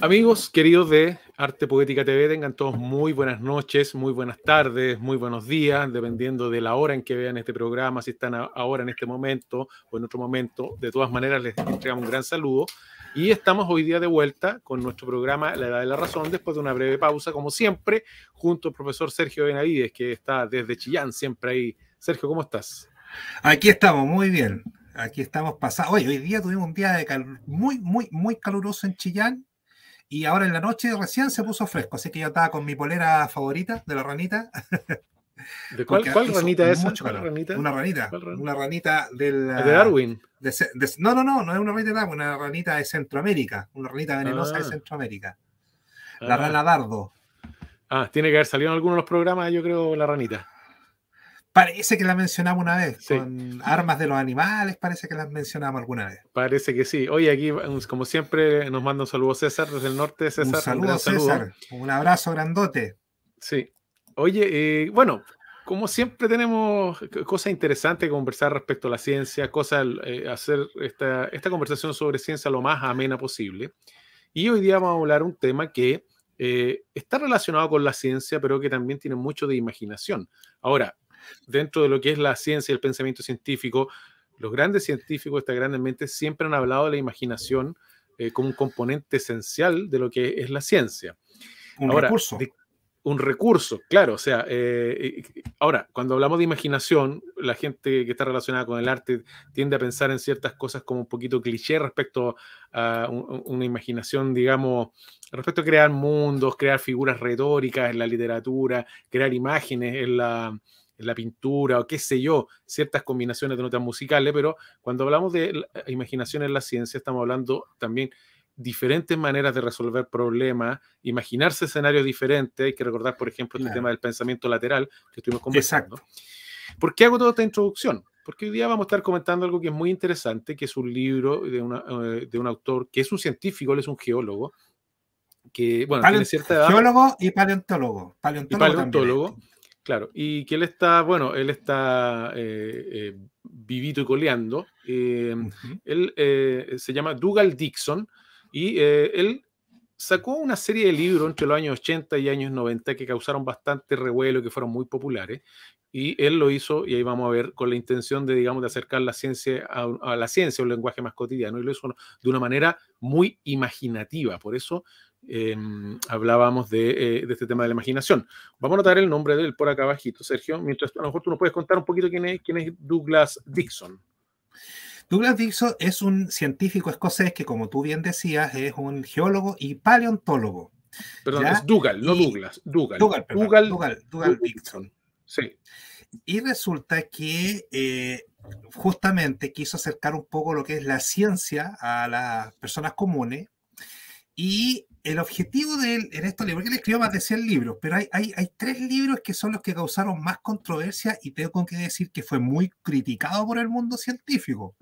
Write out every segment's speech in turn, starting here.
Amigos queridos de Arte Poética TV, tengan todos muy buenas noches, muy buenas tardes, muy buenos días, dependiendo de la hora en que vean este programa, si están ahora en este momento o en otro momento. De todas maneras, les entregamos un gran saludo. Y estamos hoy día de vuelta con nuestro programa La Edad de la Razón, después de una breve pausa, como siempre, junto al profesor Sergio Benavides, que está desde Chillán, siempre ahí. Sergio, ¿cómo estás? Aquí estamos, muy bien. Aquí estamos pasados. Hoy, hoy día tuvimos un día muy, muy, muy caluroso en Chillán y ahora en la noche recién se puso fresco, así que yo estaba con mi polera favorita de la ranita. cuál, ranita es? Una ranita. Una ranita del, ¿De ah, Darwin? no, no, no, no es una ranita de Darwin, una ranita de Centroamérica, una ranita venenosa de ah. Centroamérica. La ah. rana dardo. Ah, tiene que haber salido en alguno de los programas, yo creo, la ranita. Parece que la mencionamos una vez, con armas de los animales, parece que las mencionamos alguna vez. Parece que sí. Oye, aquí, como siempre, nos manda un saludo César desde el norte. César, un saludo, César. Un abrazo grandote. Sí. Oye, eh, bueno, como siempre tenemos cosas interesantes que conversar respecto a la ciencia, cosas, eh, hacer esta, conversación sobre ciencia lo más amena posible. Y hoy día vamos a hablar un tema que eh, está relacionado con la ciencia, pero que también tiene mucho de imaginación. Ahora, dentro de lo que es la ciencia y el pensamiento científico, los grandes científicos, estas grandes mentes, siempre han hablado de la imaginación eh, como un componente esencial de lo que es la ciencia. Un recurso. un recurso, claro. O sea, eh, ahora, cuando hablamos de imaginación, la gente que está relacionada con el arte tiende a pensar en ciertas cosas como un poquito cliché respecto a una imaginación, digamos, respecto a crear mundos, crear figuras retóricas en la literatura, crear imágenes en la, la pintura o qué sé yo, ciertas combinaciones de notas musicales, pero cuando hablamos de eh, imaginación en la ciencia estamos hablando también diferentes maneras de resolver problemas, imaginarse escenarios diferentes, hay que recordar, por ejemplo, este el tema del pensamiento lateral que estuvimos conversando. Exacto. ¿Por qué hago toda esta introducción? Porque hoy día vamos a estar comentando algo que es muy interesante, que es un libro de, eh, un autor que es un científico, él es un geólogo, que, bueno, Geólogo y paleontólogo. Paleontólogo. paleontólogo este. Claro, y que él está, bueno, él está eh, eh, vivito y coleando. Eh, él se llama Dougal Dixon y él sacó una serie de libros entre los años 80 y años 90 que causaron bastante revuelo que fueron muy populares. Y él lo hizo, y ahí vamos a ver, con la intención de, digamos, de acercar la ciencia a, la ciencia, un lenguaje más cotidiano, y lo hizo de una manera muy imaginativa. Por eso hablábamos eh, de, este tema de la imaginación. Vamos a notar el nombre de él por acá abajito, Sergio. Mientras a lo mejor tú nos puedes contar un poquito quién es, quién es Douglas Dixon. Douglas Dixon es un científico escocés que, como tú bien decías, es un geólogo y paleontólogo. Perdón, es Dougal, no Douglas. Dougal. Dougal, Dixon. Sí. Y resulta que eh, justamente quiso acercar un poco lo que es la ciencia a las personas comunes y el objetivo de él en libros, porque él escribió más de 100 libros, pero hay, tres libros que son los que causaron más controversia y tengo que decir que fue muy criticado por el mundo científico.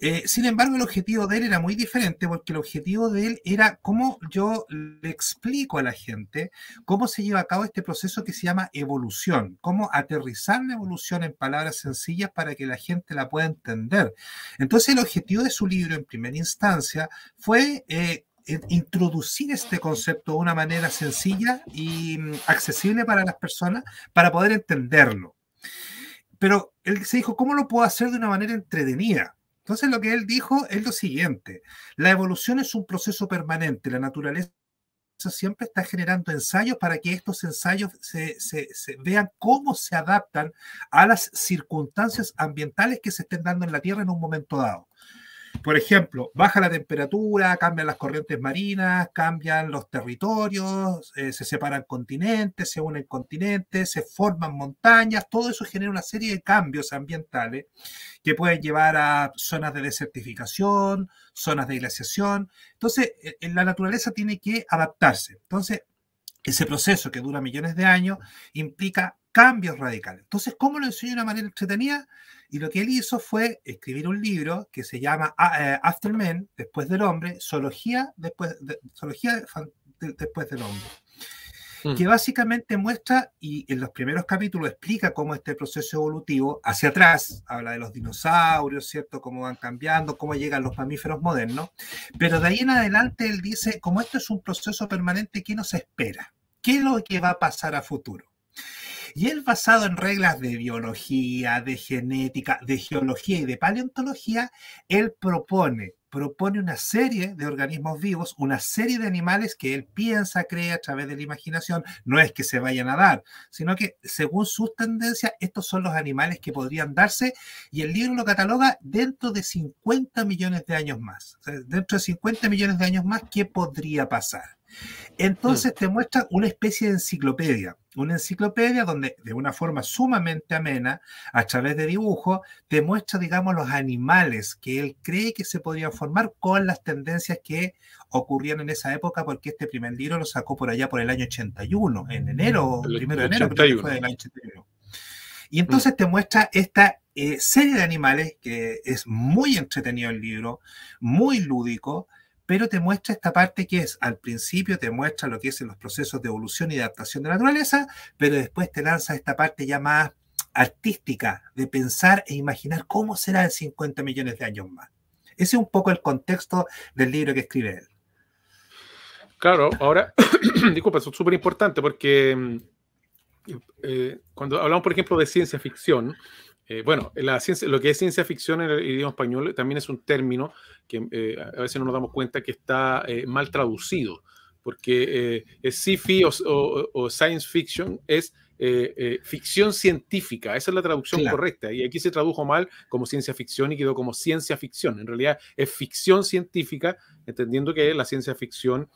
Eh, sin embargo, el objetivo de él era muy diferente porque el objetivo de él era cómo yo le explico a la gente cómo se lleva a cabo este proceso que se llama evolución, cómo aterrizar la evolución en palabras sencillas para que la gente la pueda entender. Entonces, el objetivo de su libro en primera instancia fue eh, eh, introducir este concepto de una manera sencilla y mm, accesible para las personas para poder entenderlo. Pero él se dijo, ¿cómo lo puedo hacer de una manera entretenida? Entonces lo que él dijo es lo siguiente, la evolución es un proceso permanente, la naturaleza siempre está generando ensayos para que estos ensayos se, vean cómo se adaptan a las circunstancias ambientales que se estén dando en la Tierra en un momento dado por ejemplo, baja la temperatura, cambian las corrientes marinas, cambian los territorios, eh, se separan continentes, se unen continentes, se forman montañas, todo eso genera una serie de cambios ambientales que pueden llevar a zonas de desertificación, zonas de glaciación. Entonces, eh, eh, la naturaleza tiene que adaptarse. Entonces, ese proceso que dura millones de años implica cambios radicales. Entonces, ¿cómo lo enseño de una manera entretenida? Y lo que él hizo fue escribir un libro que se llama eh, After Men, Después del Hombre, Zoología, después, de, zoología después del Hombre, mm. que básicamente muestra y en los primeros capítulos explica cómo este proceso evolutivo hacia atrás, habla de los dinosaurios, ¿cierto? Cómo van cambiando, cómo llegan los mamíferos modernos, pero de ahí en adelante él dice, como esto es un proceso permanente, ¿qué nos espera? ¿Qué es lo que va a pasar a futuro? Y él, basado en reglas de biología, de genética, de geología y de paleontología, él propone propone una serie de organismos vivos, una serie de animales que él piensa, cree a través de la imaginación. No es que se vayan a dar, sino que según sus tendencias, estos son los animales que podrían darse y el libro lo cataloga dentro de 50 millones de años más. dentro de 50 millones de años más, ¿qué podría pasar? Entonces mm. te muestra una especie de enciclopedia, una enciclopedia donde de una forma sumamente amena, a través de dibujos, te muestra, digamos, los animales que él cree que se podrían formar con las tendencias que ocurrían en esa época, porque este primer libro lo sacó por allá por el año 81, en mm, enero, el, primero de enero, 81. Y entonces mm. te muestra esta eh, serie de animales que es muy entretenido el libro, muy lúdico, pero te muestra esta parte que es, al principio te muestra lo que es en los procesos de evolución y adaptación de la naturaleza, pero después te lanza esta parte ya más artística de pensar e imaginar cómo será en 50 millones de años más. Ese es un poco el contexto del libro que escribe él. Claro, ahora, disculpa, eso es súper importante porque mm, eh, cuando hablamos, por ejemplo, de ciencia ficción, eh, bueno, lo que es ciencia ficción en el idioma español también es un término que eh, a veces no nos damos cuenta que está eh, mal traducido, porque es sci-fi o, science fiction es ficción científica, esa es la traducción correcta, y aquí se tradujo mal como ciencia ficción y quedó como ciencia ficción, en realidad es ficción científica entendiendo que la ciencia ficción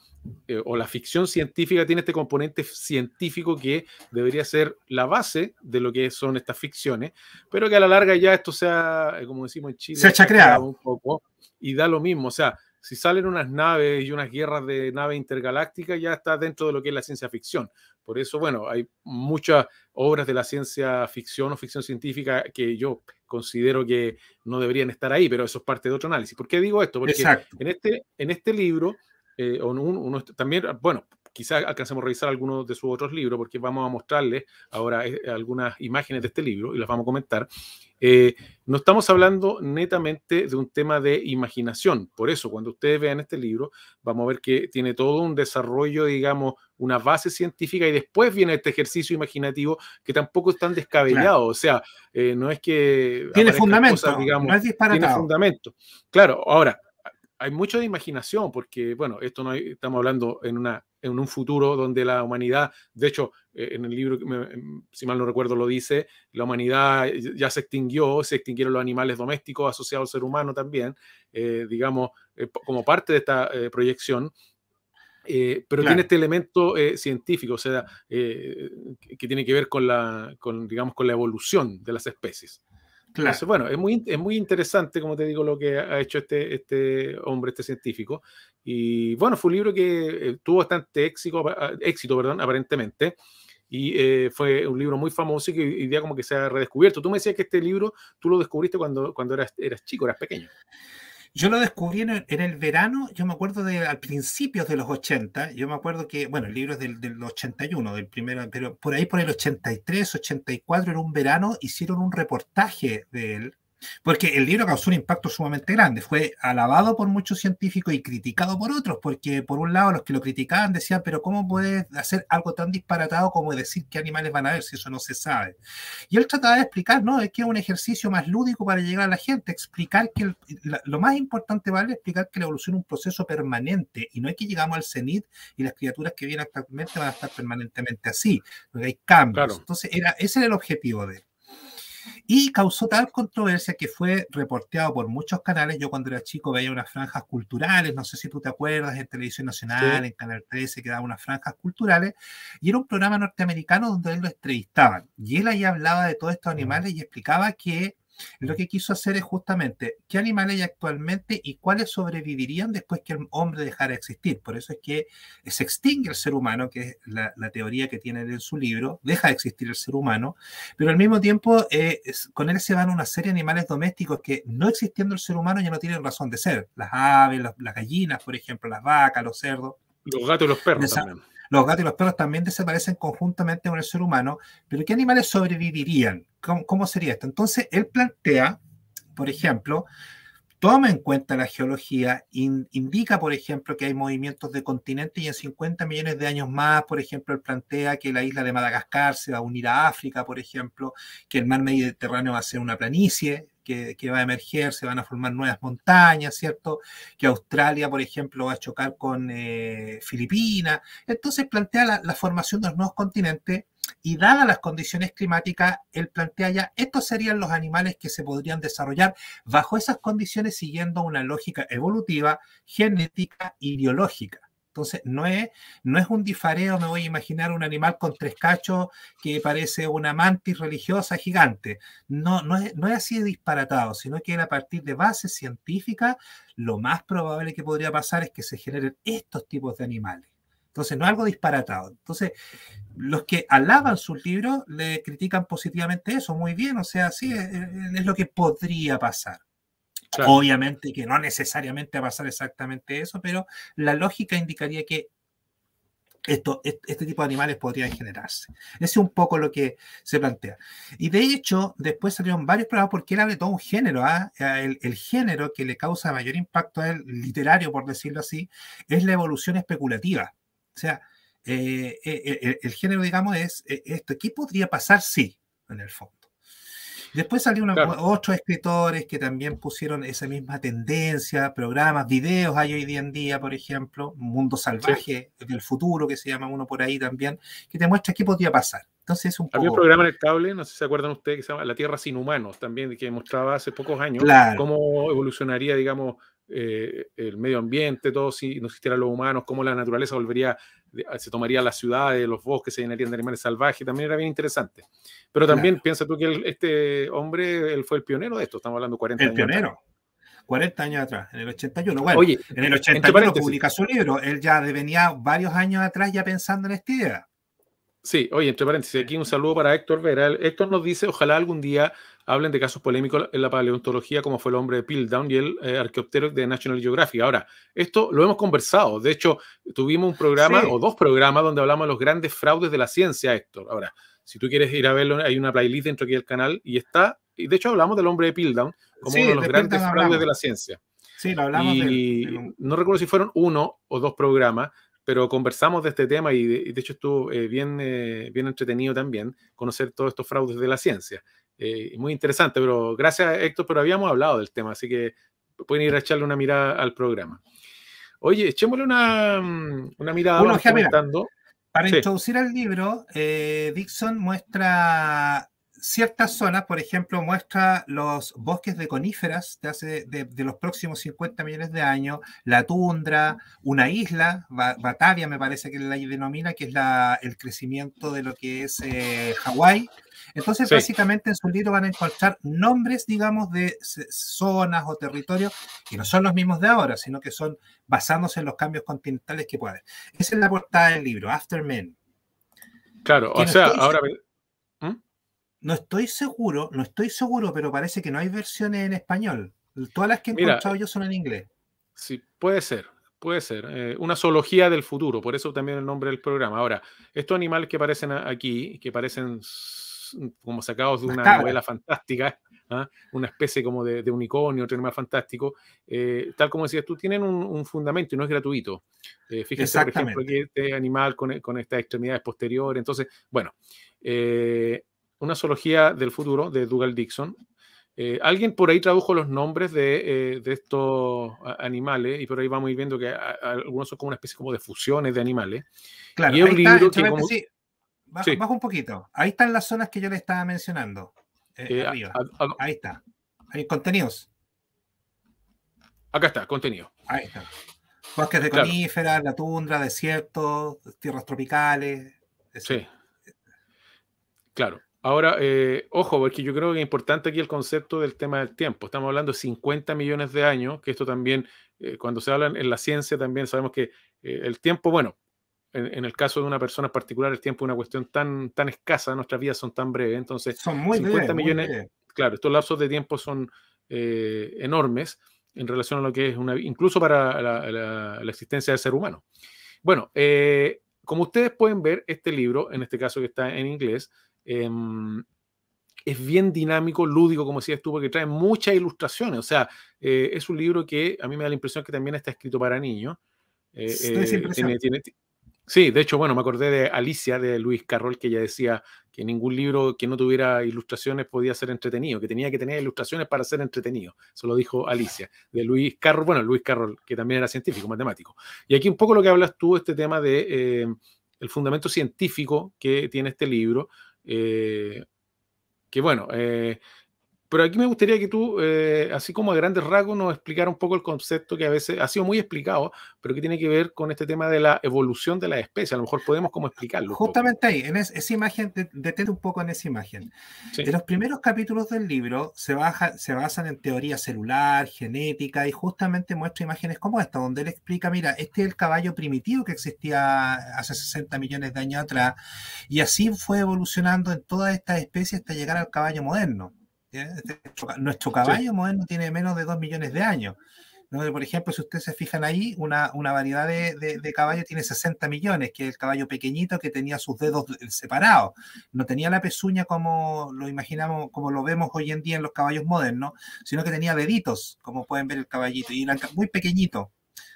eh, o la ficción científica tiene este componente científico que debería ser la base de lo que son estas ficciones, pero que a la larga ya esto sea, eh, como decimos en Chile, se ha chacreado un poco y da lo mismo, o sea, si salen unas naves y unas guerras de naves intergalácticas, ya está dentro de lo que es la ciencia ficción. Por eso, bueno, hay muchas obras de la ciencia ficción o ficción científica que yo considero que no deberían estar ahí, pero eso es parte de otro análisis. ¿Por qué digo esto? Porque en este, en este libro, eh, uno, también, ah, bueno, quizás alcancemos a revisar algunos de sus otros libros, porque vamos a mostrarles ahora eh, algunas imágenes de este libro y las vamos a comentar. Eh, no estamos hablando netamente de un tema de imaginación. Por eso, cuando ustedes vean este libro, vamos a ver que tiene todo un desarrollo, digamos, una base científica y después viene este ejercicio imaginativo que tampoco es tan descabellado. O sea, eh, no es que... Tiene fundamento, Tiene fundamento. Claro, ahora, hay mucho de imaginación, porque, bueno, esto no estamos hablando en una en un futuro donde la humanidad, de hecho, eh, en el libro, em, si mal no recuerdo, lo dice, la humanidad ya se extinguió, se extinguieron los animales domésticos asociados al ser humano también, eh, digamos, eh, como parte de esta proyección. pero tiene este elemento científico, o sea, que tiene que ver con la, digamos, con la evolución de las especies. Claro. bueno, es muy, es muy interesante, como te digo, lo que ha hecho este, este hombre, este científico. Y bueno, fue un libro que eh, tuvo bastante éxito, ah, éxito perdón, aparentemente. Y eh, fue un libro muy famoso y que hoy día como que se ha redescubierto. Tú me decías que este libro tú lo descubriste cuando, cuando eras, eras chico, eras pequeño. Yo lo descubrí en, el, verano, yo me acuerdo de al principios de los 80, yo me acuerdo que, bueno, el libro es del, del 81, del primero, pero por ahí por el 83, 84, en un verano, hicieron un reportaje de él porque el libro causó un impacto sumamente grande. Fue alabado por muchos científicos y criticado por otros, porque por un lado los que lo criticaban decían, pero ¿cómo puedes hacer algo tan disparatado como decir qué animales van a ver si eso no se sabe? Y él trataba de explicar, ¿no? Es que es un ejercicio más lúdico para llegar a la gente, explicar que lo más importante vale explicar que la evolución es un proceso permanente y no es que llegamos al cenit y las criaturas que vienen actualmente van a estar permanentemente así, porque hay cambios. Entonces, era, ese era el objetivo de y causó tal controversia que fue reporteado por muchos canales. Yo cuando era chico veía unas franjas culturales, no sé si tú te acuerdas, en Televisión Nacional, en Canal 13, que daban unas franjas culturales. Y era un programa norteamericano donde él lo entrevistaban. Y él ahí hablaba de todos estos mm. animales y explicaba que lo que quiso hacer es justamente qué animales hay actualmente y cuáles sobrevivirían después que el hombre dejara de existir. Por eso es que se extingue el ser humano, que es la, teoría que tiene en su libro, deja de existir el ser humano, pero al mismo tiempo eh, con él se van una serie de animales domésticos que no existiendo el ser humano ya no tienen razón de ser. Las aves, las, gallinas, por ejemplo, las vacas, los cerdos. Los gatos y los perros también. Los gatos y los perros también desaparecen conjuntamente con el ser humano, pero ¿qué animales sobrevivirían? cómo, sería esto? Entonces, él plantea, por ejemplo, toma en cuenta la geología, indica, por ejemplo, que hay movimientos de continentes y en 50 millones de años más, por ejemplo, él plantea que la isla de Madagascar se va a unir a África, por ejemplo, que el mar Mediterráneo va a ser una planicie. Que, va a emerger, se van a formar nuevas montañas, ¿cierto? Que Australia, por ejemplo, va a chocar con eh, Filipinas. Entonces plantea la, la formación de los nuevos continentes y dadas las condiciones climáticas, él plantea ya, estos serían los animales que se podrían desarrollar bajo esas condiciones siguiendo una lógica evolutiva, genética ideológica. Entonces, no es, no es un difareo, me voy a imaginar un animal con tres cachos que parece una mantis religiosa gigante. No, no es, no es así disparatado, sino que a partir de bases científicas, lo más probable que podría pasar es que se generen estos tipos de animales. Entonces, no algo disparatado. Entonces, los que alaban sus libro le critican positivamente eso, muy bien, o sea, sí, es, lo que podría pasar. Obviamente que no necesariamente va a pasar exactamente eso, pero la lógica indicaría que esto, este tipo de animales podrían generarse. Ese es un poco lo que se plantea. Y de hecho, después salieron varios programas porque él de todo un género. ¿ah? el, género que le causa mayor impacto a él, literario, por decirlo así, es la evolución especulativa. O sea, eh, eh, eh, el, género, digamos, es esto. ¿Qué podría pasar si, sí, en el fondo? Después salieron otros escritores que también pusieron esa misma tendencia, programas, videos hay hoy día en día, por ejemplo, Mundo Salvaje del Futuro, que se llama uno por ahí también, que te muestra qué podría pasar. Entonces es un Había un programa en el cable, no sé si se acuerdan ustedes, que se llama La Tierra sin Humanos, también, que mostraba hace pocos años cómo evolucionaría, digamos, eh, el medio ambiente, todo, si no existieran los humanos, cómo la naturaleza volvería, se tomaría las ciudades, los bosques, se llenarían de animales salvajes, también era bien interesante. Pero también piensa tú que este hombre, él fue el pionero de esto, estamos hablando 40 años. El pionero. 40 años atrás, en el 81. Bueno, Oye, en el 81 publica su libro, él ya venía varios años atrás ya pensando en esta idea. Sí, oye, entre paréntesis, aquí un saludo para Héctor Vera. Héctor nos dice, ojalá algún día hablen de casos polémicos en la paleontología, como fue el hombre de Piltdown y el eh, arqueoptero de National Geographic. Ahora, esto lo hemos conversado. De hecho, tuvimos un programa o dos programas donde hablamos de los grandes fraudes de la ciencia, Héctor. Ahora, si tú quieres ir a verlo, hay una playlist dentro aquí del canal y está. Y de hecho, hablamos del hombre de Piltdown como uno de los grandes fraudes de la ciencia. Sí, lo hablamos. Y no recuerdo si fueron uno o dos programas, pero conversamos de este tema y de, hecho estuvo eh, bien, eh, bien entretenido también conocer todos estos fraudes de la ciencia. Eh, muy interesante, pero gracias Héctor, pero habíamos hablado del tema, así que pueden ir a echarle una mirada al programa. Oye, echémosle una, mm, una mirada. Para introducir al libro, eh, Dixon muestra ciertas zonas, por ejemplo, muestra los bosques de coníferas de, los próximos 50 millones de años, la tundra, una isla, Batavia me parece que la denomina, que es la, el crecimiento de lo que es eh, Hawái. Entonces, básicamente en su libro van a encontrar nombres, digamos, de zonas o territorios que no son los mismos de ahora, sino que son basándose en los cambios continentales que haber. Esa es la portada del libro, After Men. Claro, o sea, ahora... No estoy seguro, no estoy seguro, pero parece que no hay versiones en español. Todas las que he encontrado yo son en eh, inglés. Sí, puede ser, puede ser. Eh, una zoología del futuro, por eso también el nombre del programa. Ahora, estos animales que aparecen aquí, que parecen como sacados de una novela fantástica, ¿ah? una especie como de, de unicornio, otro animal fantástico, eh, tal como decías tú, tienen un, fundamento y no es gratuito. fíjense, por ejemplo, este animal con, estas extremidades posteriores. Entonces, bueno, una zoología del futuro de Dougal Dixon. Eh, alguien por ahí tradujo los nombres de, eh, estos animales y por ahí vamos viendo que algunos son como una especie como de fusiones de animales. Claro, y un un poquito. Ahí están las zonas que yo le estaba mencionando. Eh, ahí está. Hay contenidos. Acá está, contenido. Ahí está. Bosques de coníferas, la tundra, desiertos, tierras tropicales. Sí. Claro. Ahora, eh, ojo, porque yo creo que es importante aquí el concepto del tema del tiempo. Estamos hablando de 50 millones de años, que esto también, eh, cuando se habla en la ciencia, también sabemos que eh, el tiempo, bueno, en, el caso de una persona en particular, el tiempo es una cuestión tan, tan escasa, nuestras vidas son tan breves, entonces son muy 50 millones, claro, estos lapsos de tiempo son enormes en relación a lo que es una, incluso para la, la existencia del ser humano. Bueno, como ustedes pueden ver, este libro, en este caso que está en inglés, Em, es bien dinámico, lúdico, como decías tú, porque trae muchas ilustraciones. O sea, eh, es un libro que a mí me da la impresión que también está escrito para niños. Eh, eh, sí, de hecho, bueno, me acordé de Alicia, de Luis Carroll, que ella decía que ningún libro que no tuviera ilustraciones podía ser entretenido, que tenía que tener ilustraciones para ser entretenido. Eso lo dijo Alicia, de Luis Carroll, bueno, Luis Carroll, que también era científico, matemático. Y aquí un poco lo que hablas tú, este tema de... el fundamento científico que tiene este libro, eh, que bueno, eh, pero aquí me gustaría que tú, eh, así como a grandes rasgos, nos explicara un poco el concepto que a veces ha sido muy explicado, pero que tiene que ver con este tema de la evolución de la especie. A lo mejor podemos como explicarlo. Justamente ahí, en esa imagen, detente un poco en esa imagen. En los primeros capítulos del libro se, se basan en teoría celular, genética, y justamente muestra imágenes como esta, donde él explica, mira, este es el caballo primitivo que existía hace 60 millones de años atrás, y así fue evolucionando en todas estas especies hasta llegar al caballo moderno. ¿eh? Este nuestro caballo moderno tiene menos de 2 millones de años. Por ejemplo, si ustedes se fijan ahí, una, variedad de, de, caballo tiene 60 millones, que es el caballo pequeñito que tenía sus dedos separados. No tenía la pezuña como lo imaginamos, como lo vemos hoy en día en los caballos modernos, sino que tenía deditos, como pueden ver el caballito, y muy pequeñito.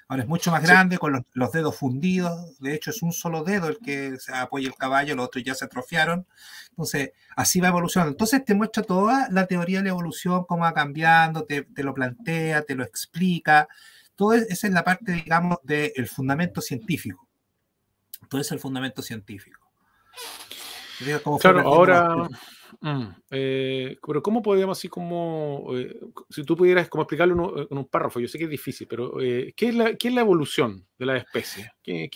Ahora es mucho más grande, con los, dedos fundidos. De hecho, es un solo dedo el que apoya el caballo, los otros ya se atrofiaron. Entonces, así va evolucionando. Entonces, te muestra toda la teoría de la evolución, cómo va cambiando, te, lo plantea, te lo explica. Todo esa es la parte, digamos, del fundamento científico. Todo es el fundamento científico. claro, ahora. Mm, eh, pero ¿cómo podríamos así como, eh, si tú pudieras como explicarlo eh, en un, párrafo, yo sé que es difícil, pero ¿qué, es la, ¿qué, es la, evolución de la especie? ¿Qué,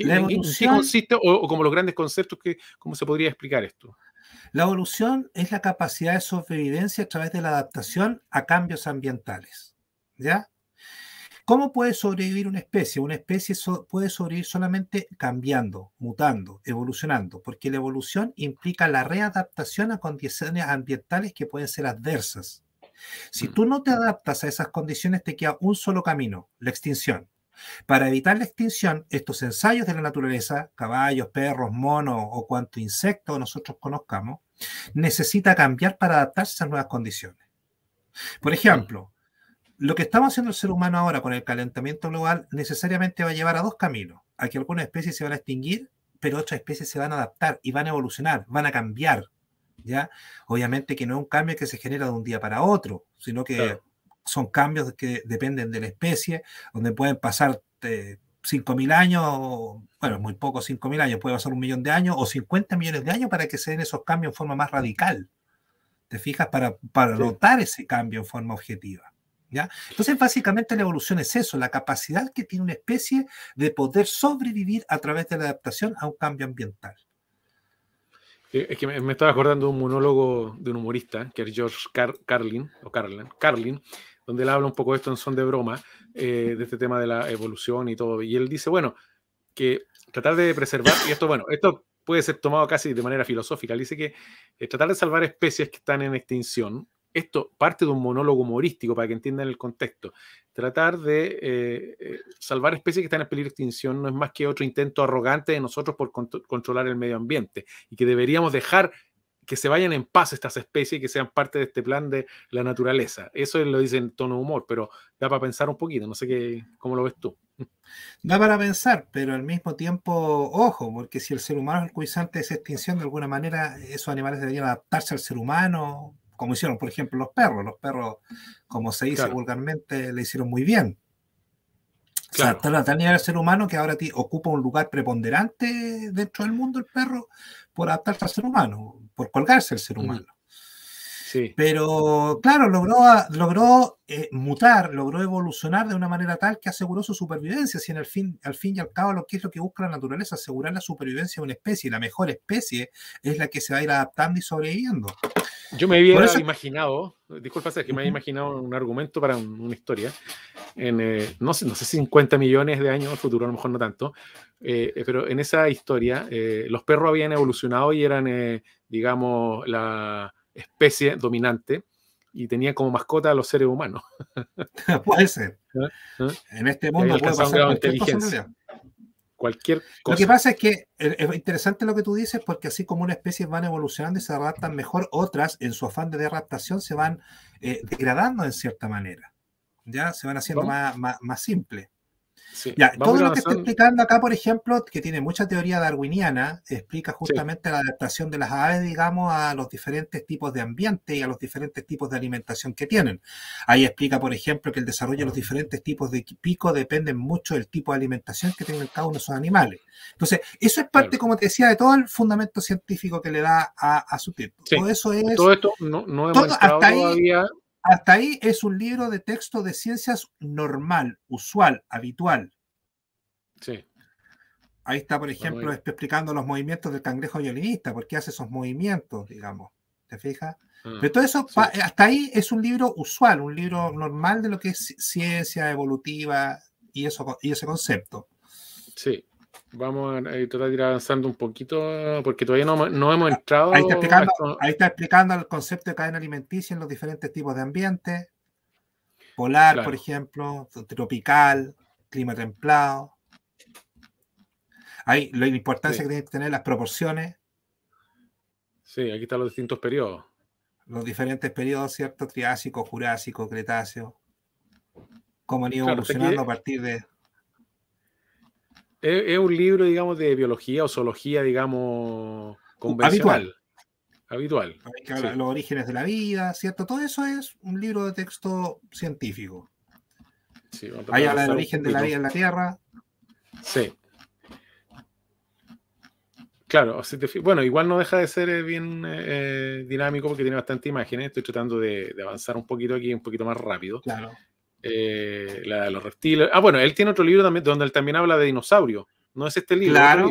consiste o, como los grandes conceptos, que, cómo se podría explicar esto? La evolución es la capacidad de sobrevivencia a través de la adaptación a cambios ambientales. ¿Ya? ¿Cómo puede sobrevivir una especie? Una especie puede sobrevivir solamente cambiando, mutando, evolucionando, porque la evolución implica la readaptación a condiciones ambientales que pueden ser adversas. Si mm. tú no te adaptas a esas condiciones, te queda un solo camino, la extinción. Para evitar la extinción, estos ensayos de la naturaleza, caballos, perros, monos o cuanto insecto nosotros conozcamos, necesita cambiar para adaptarse a nuevas condiciones. Por ejemplo, lo que estamos haciendo el ser humano ahora con el calentamiento global necesariamente va a llevar a dos caminos, a que algunas especies se van a extinguir, pero otras especies se van a adaptar y van a evolucionar, van a cambiar, ¿ya? Obviamente que no es un cambio que se genera de un día para otro, sino que son cambios que dependen de la especie, donde pueden pasar 5.000 eh, años, bueno, muy poco 5.000 años, puede pasar un millón de años o 50 millones de años para que se den esos cambios en forma más radical. ¿Te fijas? Para, notar ese cambio en forma objetiva. Entonces, básicamente la evolución es eso, la capacidad que tiene una especie de poder sobrevivir a través de la adaptación a un cambio ambiental. Eh, es que me, estaba acordando de un monólogo de un humorista, que es George Carlin, o Carlin, Carlin, donde él habla un poco de esto en son de broma, eh, de este tema de la evolución y todo. Y él dice, bueno, que tratar de preservar, y esto, bueno, esto puede ser tomado casi de manera filosófica, él dice que eh, tratar de salvar especies que están en extinción esto parte de un monólogo humorístico para que entiendan el contexto. Tratar de eh, eh, salvar especies que están en peligro de extinción no es más que otro intento arrogante de nosotros por controlar el medio ambiente y que deberíamos dejar que se vayan en paz estas especies y que sean parte de este plan de la naturaleza. Eso lo dice en tono humor, pero da para pensar un poquito, no sé qué, cómo lo ves tú. Da para pensar, pero al mismo tiempo, ojo, porque si el ser humano es el cuisante de esa extinción, de alguna manera esos animales deberían adaptarse al ser humano, como hicieron, por ejemplo, los perros. Los perros, como se dice vulgarmente, le hicieron muy bien. Claro. O sea, al ser humano que ahora ocupa un lugar preponderante dentro del mundo el perro por adaptarse al ser humano, por colgarse al ser humano. Pero claro, logró, logró eh, mutar, logró evolucionar de una manera tal que aseguró su supervivencia. Si en el fin, al fin y al cabo lo que es lo que busca la naturaleza, asegurar la supervivencia de una especie. la mejor especie es la que se va a ir adaptando y sobreviviendo. Yo me había imaginado, disculpa, que me había imaginado un argumento para una historia, en, eh, no, sé, no sé, 50 millones de años el futuro, a lo mejor no tanto, eh, pero en esa historia los perros habían evolucionado y eran, digamos, la especie dominante y tenía como mascota a los seres humanos. puede ser. ¿Eh? ¿Eh? En este mundo puede pasar cualquier inteligencia. cualquier cosa. Lo que pasa es que eh, es interesante lo que tú dices porque así como una especie van evolucionando y se adaptan mejor, otras en su afán de adaptación se van degradando en cierta manera. Ya se van haciendo más, más, más simples todo lo que está explicando acá, por ejemplo, que tiene mucha teoría darwiniana, explica justamente la adaptación de las aves, digamos, a los diferentes tipos de ambiente y a los diferentes tipos de alimentación que tienen. Ahí explica, por ejemplo, que el desarrollo de los diferentes tipos de pico depende mucho del tipo de alimentación que tengan cada uno de esos animales. Entonces, eso es parte, como te decía, de todo el fundamento científico que le da a, su tiempo. Todo eso es. Todo esto no, no hasta ahí es un libro de texto de ciencias normal, usual, habitual. Sí. Ahí está, por ejemplo, este, explicando los movimientos del cangrejo violinista, porque hace esos movimientos, digamos. ¿Te fijas? Mm. Pero todo eso, eh, hasta ahí es un libro usual, un libro normal de lo que es ciencia evolutiva y, eso, y ese concepto. Sí. Vamos a, eh, ir avanzando un poquito, porque todavía no, hemos entrado. Ahí está, explicando, el concepto de cadena alimenticia en los diferentes tipos de ambientes: polar, por ejemplo, tropical, clima templado. Ahí la importancia que tienen que tener las proporciones. Sí, aquí están los distintos periodos. Los diferentes periodos, ¿cierto? Triásico, Jurásico, Cretáceo. Cómo han ido evolucionando a partir de, es, un libro, digamos, de biología o zoología, digamos, uh, convencional. Habitual. Habitual. los orígenes de la vida, ¿cierto? Todo eso es un libro de texto científico. Sí, habla del origen de la vida en la Tierra. Sí. Claro, bueno, igual no deja de ser eh, bien eh, eh, dinámico porque tiene bastante imágenes. Estoy tratando de, de, avanzar un poquito aquí, un poquito más rápido. Claro. Eh, la de los reptiles. Ah, bueno, él tiene otro libro también donde él también habla de dinosaurios. No es este libro, claro.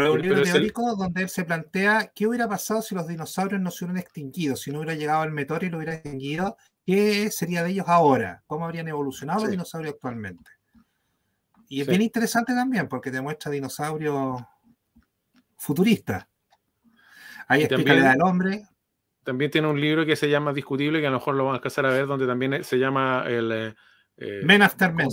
es un libro teórico donde él se plantea qué hubiera pasado si los dinosaurios no se hubieran extinguido, si no hubiera llegado el meteoro y lo hubiera extinguido, ¿qué sería de ellos ahora? ¿Cómo habrían evolucionado los dinosaurios actualmente? Y es bien interesante también porque demuestra muestra dinosaurios futuristas. Ahí explica la edad del hombre, también tiene un libro que se llama Discutible, que a lo mejor lo van a alcanzar a ver, donde también eh, se llama el... Eh, eh, men After Men.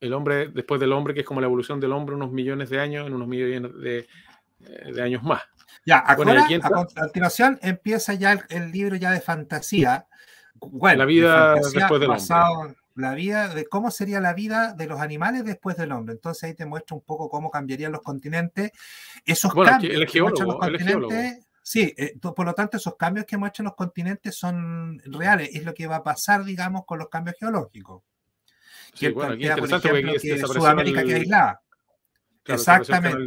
El hombre después del hombre, que es como la evolución del hombre unos millones de años, en unos millones de, años más. Ya, a continuación empieza ya el, libro ya de fantasía. Bueno, la vida después del hombre. La vida de cómo sería la vida de los animales después del hombre. Entonces ahí te muestro un poco cómo cambiarían los continentes. Esos cambios el el Sí, eh, por lo tanto, esos cambios que hemos hecho en los continentes son reales, es lo que va a pasar, digamos, con los cambios geológicos. Sí, bueno, plantea, por ejemplo, que, que Sudamérica queda aislada. Exactamente.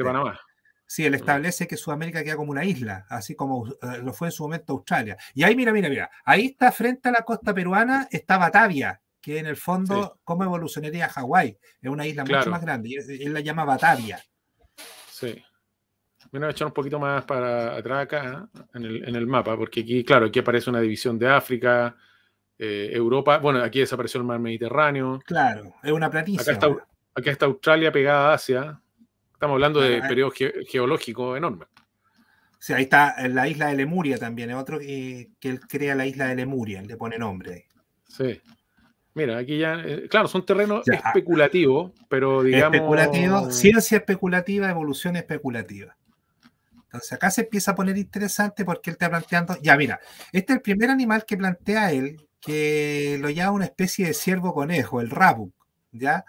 sí, él mm. establece que Sudamérica queda como una isla, así como eh, lo fue en su momento Australia. Y ahí, mira, mira, mira, ahí está frente a la costa peruana, está Batavia, que en el fondo, ¿cómo evolucionaría Hawái? Es una isla mucho más grande, él la llama Batavia. Sí. Voy a echar un poquito más para atrás acá, ¿eh? en el, mapa, porque aquí, claro, aquí aparece una división de África, eh, Europa, bueno, aquí desapareció el mar Mediterráneo. Claro, es una platísima. Acá está, Australia pegada a Asia. Estamos hablando de eh. periodo geológico enorme. Sí, ahí está la isla de Lemuria también, es otro que, él crea la isla de Lemuria, él le pone nombre. Sí. Mira, aquí ya, claro, son terrenos especulativos, pero digamos... Especulativo, ciencia especulativa, evolución especulativa. Entonces acá se empieza a poner interesante porque él está planteando, ya mira, este es el primer animal que plantea él, que lo llama una especie de ciervo conejo, el rabuk, ¿ya?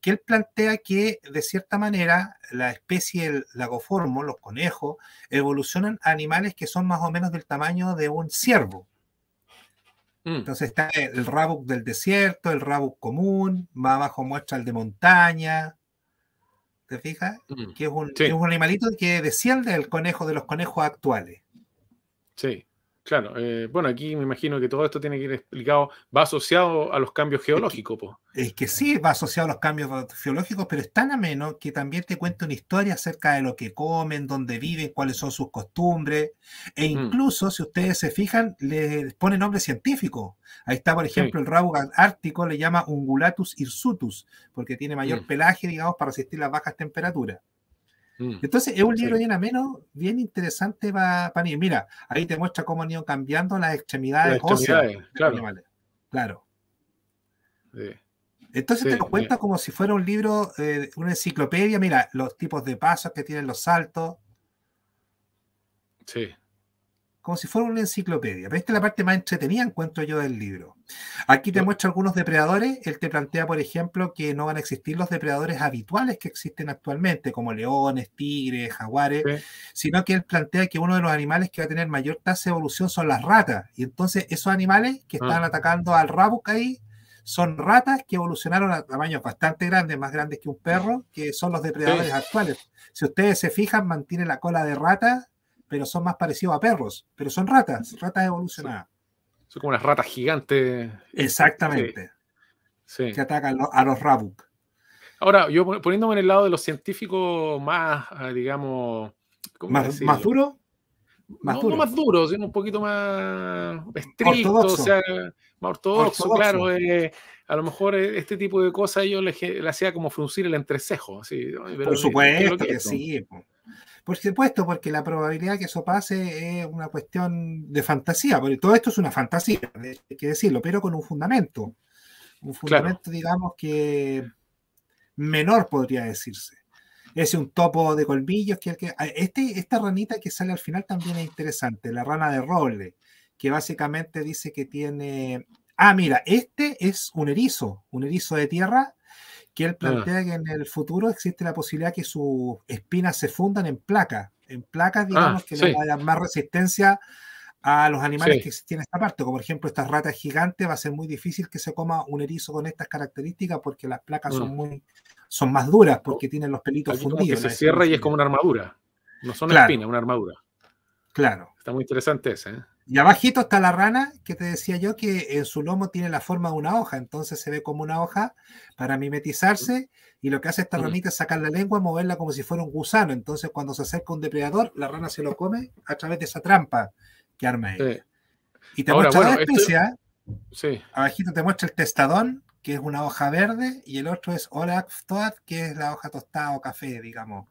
Que él plantea que de cierta manera la especie el lagoformo, los conejos, evolucionan a animales que son más o menos del tamaño de un ciervo, mm. entonces está el rabuk del desierto, el rabuk común, más abajo muestra el de montaña, ¿te fijas? Mm. Que es un, es un animalito que desciende del conejo de los conejos actuales. Sí. Claro, eh, bueno, aquí me imagino que todo esto tiene que ir explicado, va asociado a los cambios geológicos. pues. Es que sí, va asociado a los cambios geológicos, pero es tan ameno que también te cuenta una historia acerca de lo que comen, dónde viven, cuáles son sus costumbres, e mm. incluso, si ustedes se fijan, les pone nombre científico. Ahí está, por ejemplo, el rabo ártico le llama Ungulatus hirsutus, porque tiene mayor mm. pelaje, digamos, para resistir las bajas temperaturas. Mm. Entonces, es un libro bien ameno, bien interesante para mí. Mira, ahí te muestra cómo han ido cambiando las extremidades, las claro. Entonces te lo cuenta como si fuera un libro, eh, una enciclopedia. Mira, los tipos de pasos que tienen los saltos. Sí como si fuera una enciclopedia. Pero esta es la parte más entretenida, encuentro yo, del libro. Aquí te muestra algunos depredadores. Él te plantea, por ejemplo, que no van a existir los depredadores habituales que existen actualmente, como leones, tigres, jaguares, sino que él plantea que uno de los animales que va a tener mayor tasa de evolución son las ratas. Y entonces esos animales que ah. están atacando al rabuca ahí son ratas que evolucionaron a tamaños bastante grandes, más grandes que un perro, que son los depredadores actuales. Si ustedes se fijan, mantiene la cola de rata pero son más parecidos a perros, pero son ratas, ratas evolucionadas. Son como las ratas gigantes. Exactamente. Que atacan a los Rabuk. Ahora, yo poniéndome en el lado de los científicos más, ah, digamos, más, duro. Más más duro, sino un poquito más estricto, o sea, más ortodoxo, claro. Eh, a lo mejor eh, este tipo de cosas yo le, hacía como fruncir el entrecejo. Por supuesto que, sí. Por supuesto, porque la probabilidad de que eso pase es una cuestión de fantasía, porque todo esto es una fantasía, hay que decirlo, pero con un fundamento. Un fundamento, digamos, que menor podría decirse. Es un topo de colmillos que ah, este, esta ranita que sale al final también es interesante, la rana de roble, que básicamente dice que tiene Ah, mira, este es un erizo, un erizo de tierra que él plantea que en el futuro existe la posibilidad que sus espinas se fundan en placas, en placas, ah, digamos, que le dar más resistencia a los animales que existen en esta parte, como por ejemplo estas rata gigante va a ser muy difícil que se coma un erizo con estas características porque las placas son mm. muy son más duras porque oh, tienen los pelitos fundidos. Que se cierra y es como una armadura. No son espinas, espinas, una armadura. Claro. Está muy interesante ese. ¿eh? Y abajito está la rana que te decía yo que en su lomo tiene la forma de una hoja, entonces se ve como una hoja para mimetizarse y lo que hace esta ranita es sacar la lengua, moverla como si fuera un gusano, entonces cuando se acerca un depredador, la rana se lo come a través de esa trampa que arma ella. Y te muestra la especie, ¿ah? abajito te muestra el testadón, que es una hoja verde, y el otro es Olaftoad, que es la hoja tostada o café, digamos.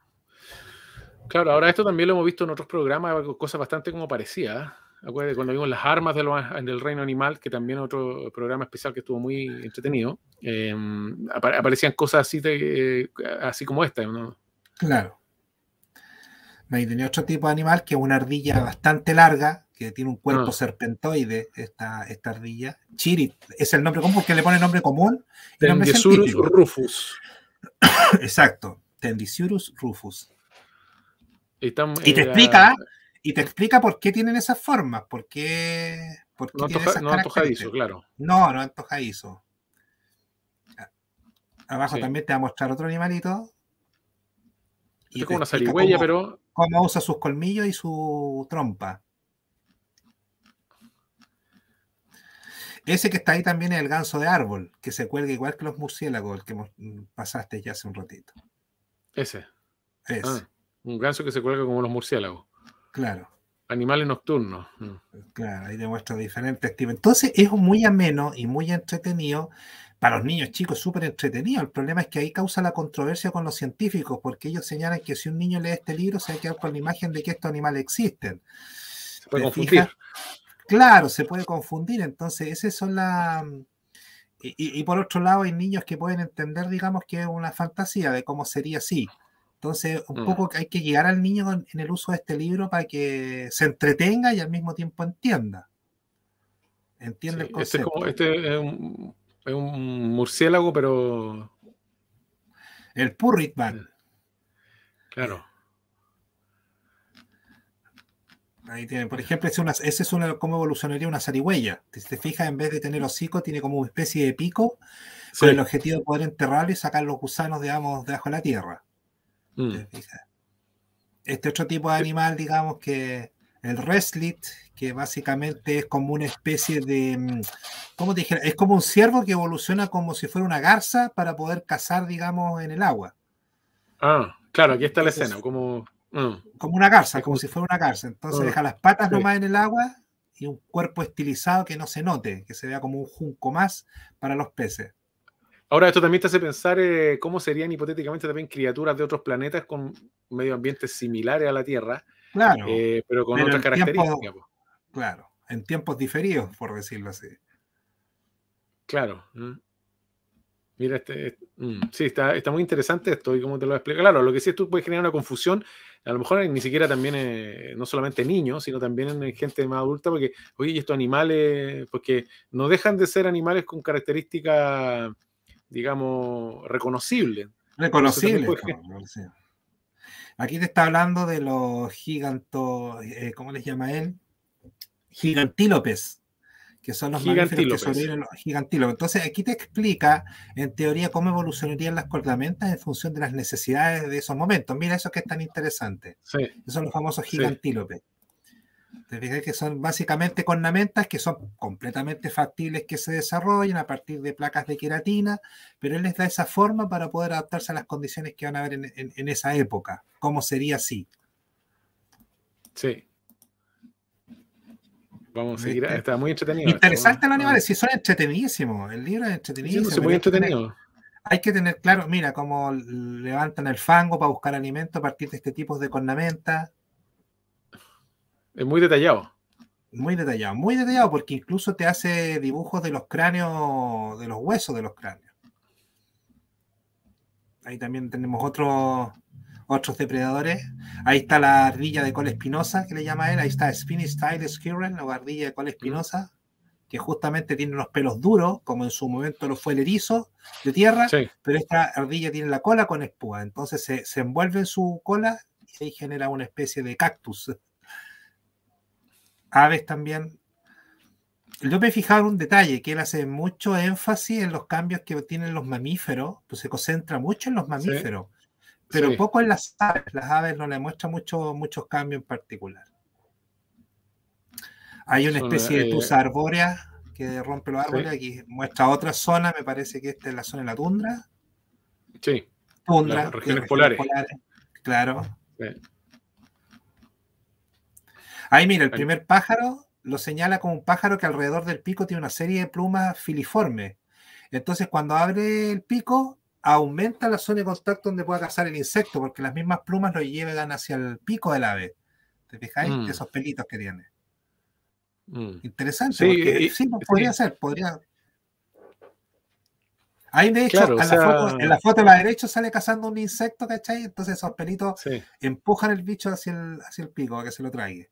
Claro, ahora esto también lo hemos visto en otros programas, cosas bastante como parecidas. ¿ah? acuérdate, cuando vimos las armas del reino animal, que también otro programa especial que estuvo muy entretenido, em, aparecían cosas así, eh, así como esta. ¿no? Claro. tenía otro tipo de animal que es una ardilla bastante larga, que tiene un cuerpo ah. serpentoide, esta, esta ardilla. Chiri, es el nombre común, porque le pone nombre común. Tendisurus rufus. Exacto, Tendisurus rufus. Y, te eh, explica y te explica por qué tienen esas formas, por qué. no, no antojadizo, claro. No, no antojadizo. Abajo también te va a mostrar otro animalito. Este es como una zarigüeya, pero. Cómo usa sus colmillos y su trompa. Ese que está ahí también es el ganso de árbol, que se cuelga igual que los murciélagos, el que pasaste ya hace un ratito. Ese. Ese. Ah, un ganso que se cuelga como los murciélagos. Claro. Animales nocturnos. Mm. Claro, ahí demuestra diferentes tipos. Entonces es muy ameno y muy entretenido. Para los niños chicos, súper entretenido. El problema es que ahí causa la controversia con los científicos, porque ellos señalan que si un niño lee este libro, se va a quedar con la imagen de que estos animales existen. Se puede confundir. Claro, se puede confundir. Entonces, esas son las. y, por otro lado, hay niños que pueden entender, digamos, que es una fantasía de cómo sería así. Entonces, un mm. poco hay que llegar al niño en el uso de este libro para que se entretenga y al mismo tiempo entienda. Entiende el este concepto. Este es, un, murciélago, pero. El Purritman. Mm. Claro. Ahí tiene. Por ejemplo, ese es, una, ese es cómo evolucionaría una zarigüeya. Si te fijas, en vez de tener hocico, tiene como una especie de pico con el objetivo de poder enterrarlo y sacar los gusanos, digamos, debajo de la tierra. Mm. Este otro tipo de animal, digamos que el reslit, que básicamente es como una especie de, mm, ¿cómo te dijera? Es como un ciervo que evoluciona como si fuera una garza para poder cazar, digamos, en el agua. Ah, claro, aquí está la escena, mm. como... una garza, como si fuera una garza. Entonces deja las patas nomás en el agua y un cuerpo estilizado que no se note, que se vea como un junco más para los peces. Ahora, esto también te hace pensar eh, cómo serían hipotéticamente también criaturas de otros planetas con medio ambientes similares a la Tierra, eh, pero con otras características. claro, en tiempos diferidos, por decirlo así. Claro. Mira, este, mm, sí, está, muy interesante esto y cómo te lo explico. Claro, lo que sí es tú puedes generar una confusión, a lo mejor ni siquiera también, eh, no solamente niños, sino también en gente más adulta, porque, oye, estos animales, porque no dejan de ser animales con características digamos, reconocible. Reconocible. Aquí te está hablando de los gigantos, eh, ¿cómo les llama él? Gigantílopes, que son los mamíferos que los gigantílopes. Entonces, aquí te explica, en teoría, cómo evolucionarían las cortamentas en función de las necesidades de esos momentos. Mira, eso que es tan interesante. Esos son los famosos gigantílopes que son básicamente cornamentas que son completamente factibles que se desarrollen a partir de placas de queratina, pero él les da esa forma para poder adaptarse a las condiciones que van a haber en, esa época. ¿Cómo sería así? Sí. Vamos a seguir. Está muy entretenido. Interesante los animales, sí, son entretenidísimos. El libro es entretenido Sí, pues, muy entretenido hay que tener claro, mira, cómo levantan el fango para buscar alimento a partir de este tipo de cornamentas, es muy detallado. Muy detallado, muy detallado, porque incluso te hace dibujos de los cráneos, de los huesos de los cráneos. Ahí también tenemos otros otros depredadores. Ahí está la ardilla de cola espinosa, que le llama él. Ahí está Spinny Style Skirren, o ardilla de cola espinosa, que justamente tiene unos pelos duros, como en su momento lo fue el erizo de tierra, pero esta ardilla tiene la cola con espúa. Entonces se, se envuelve en su cola y ahí genera una especie de cactus aves también. Yo me he fijado en un detalle, que él hace mucho énfasis en los cambios que tienen los mamíferos, pues se concentra mucho en los mamíferos, pero poco en las aves. Las aves no le muestra muchos cambios en particular. Hay una especie de tusa eh, arbórea que rompe los árboles, aquí muestra otra zona, me parece que esta es la zona de la tundra. Sí. Tundra. regiones, polares. polares. Claro. Ahí mira, el primer pájaro lo señala como un pájaro que alrededor del pico tiene una serie de plumas filiformes. Entonces, cuando abre el pico, aumenta la zona de contacto donde pueda cazar el insecto, porque las mismas plumas lo llevan hacia el pico del ave. ¿Te fijáis? Mm. Esos pelitos que tiene. Mm. Interesante. Eh, pues, sí, podría ser, podría. Ahí, de hecho, en, la foto, la la derecha sale cazando un insecto, ¿cachai? Entonces esos pelitos empujan el bicho hacia el, hacia el pico para que se lo traiga.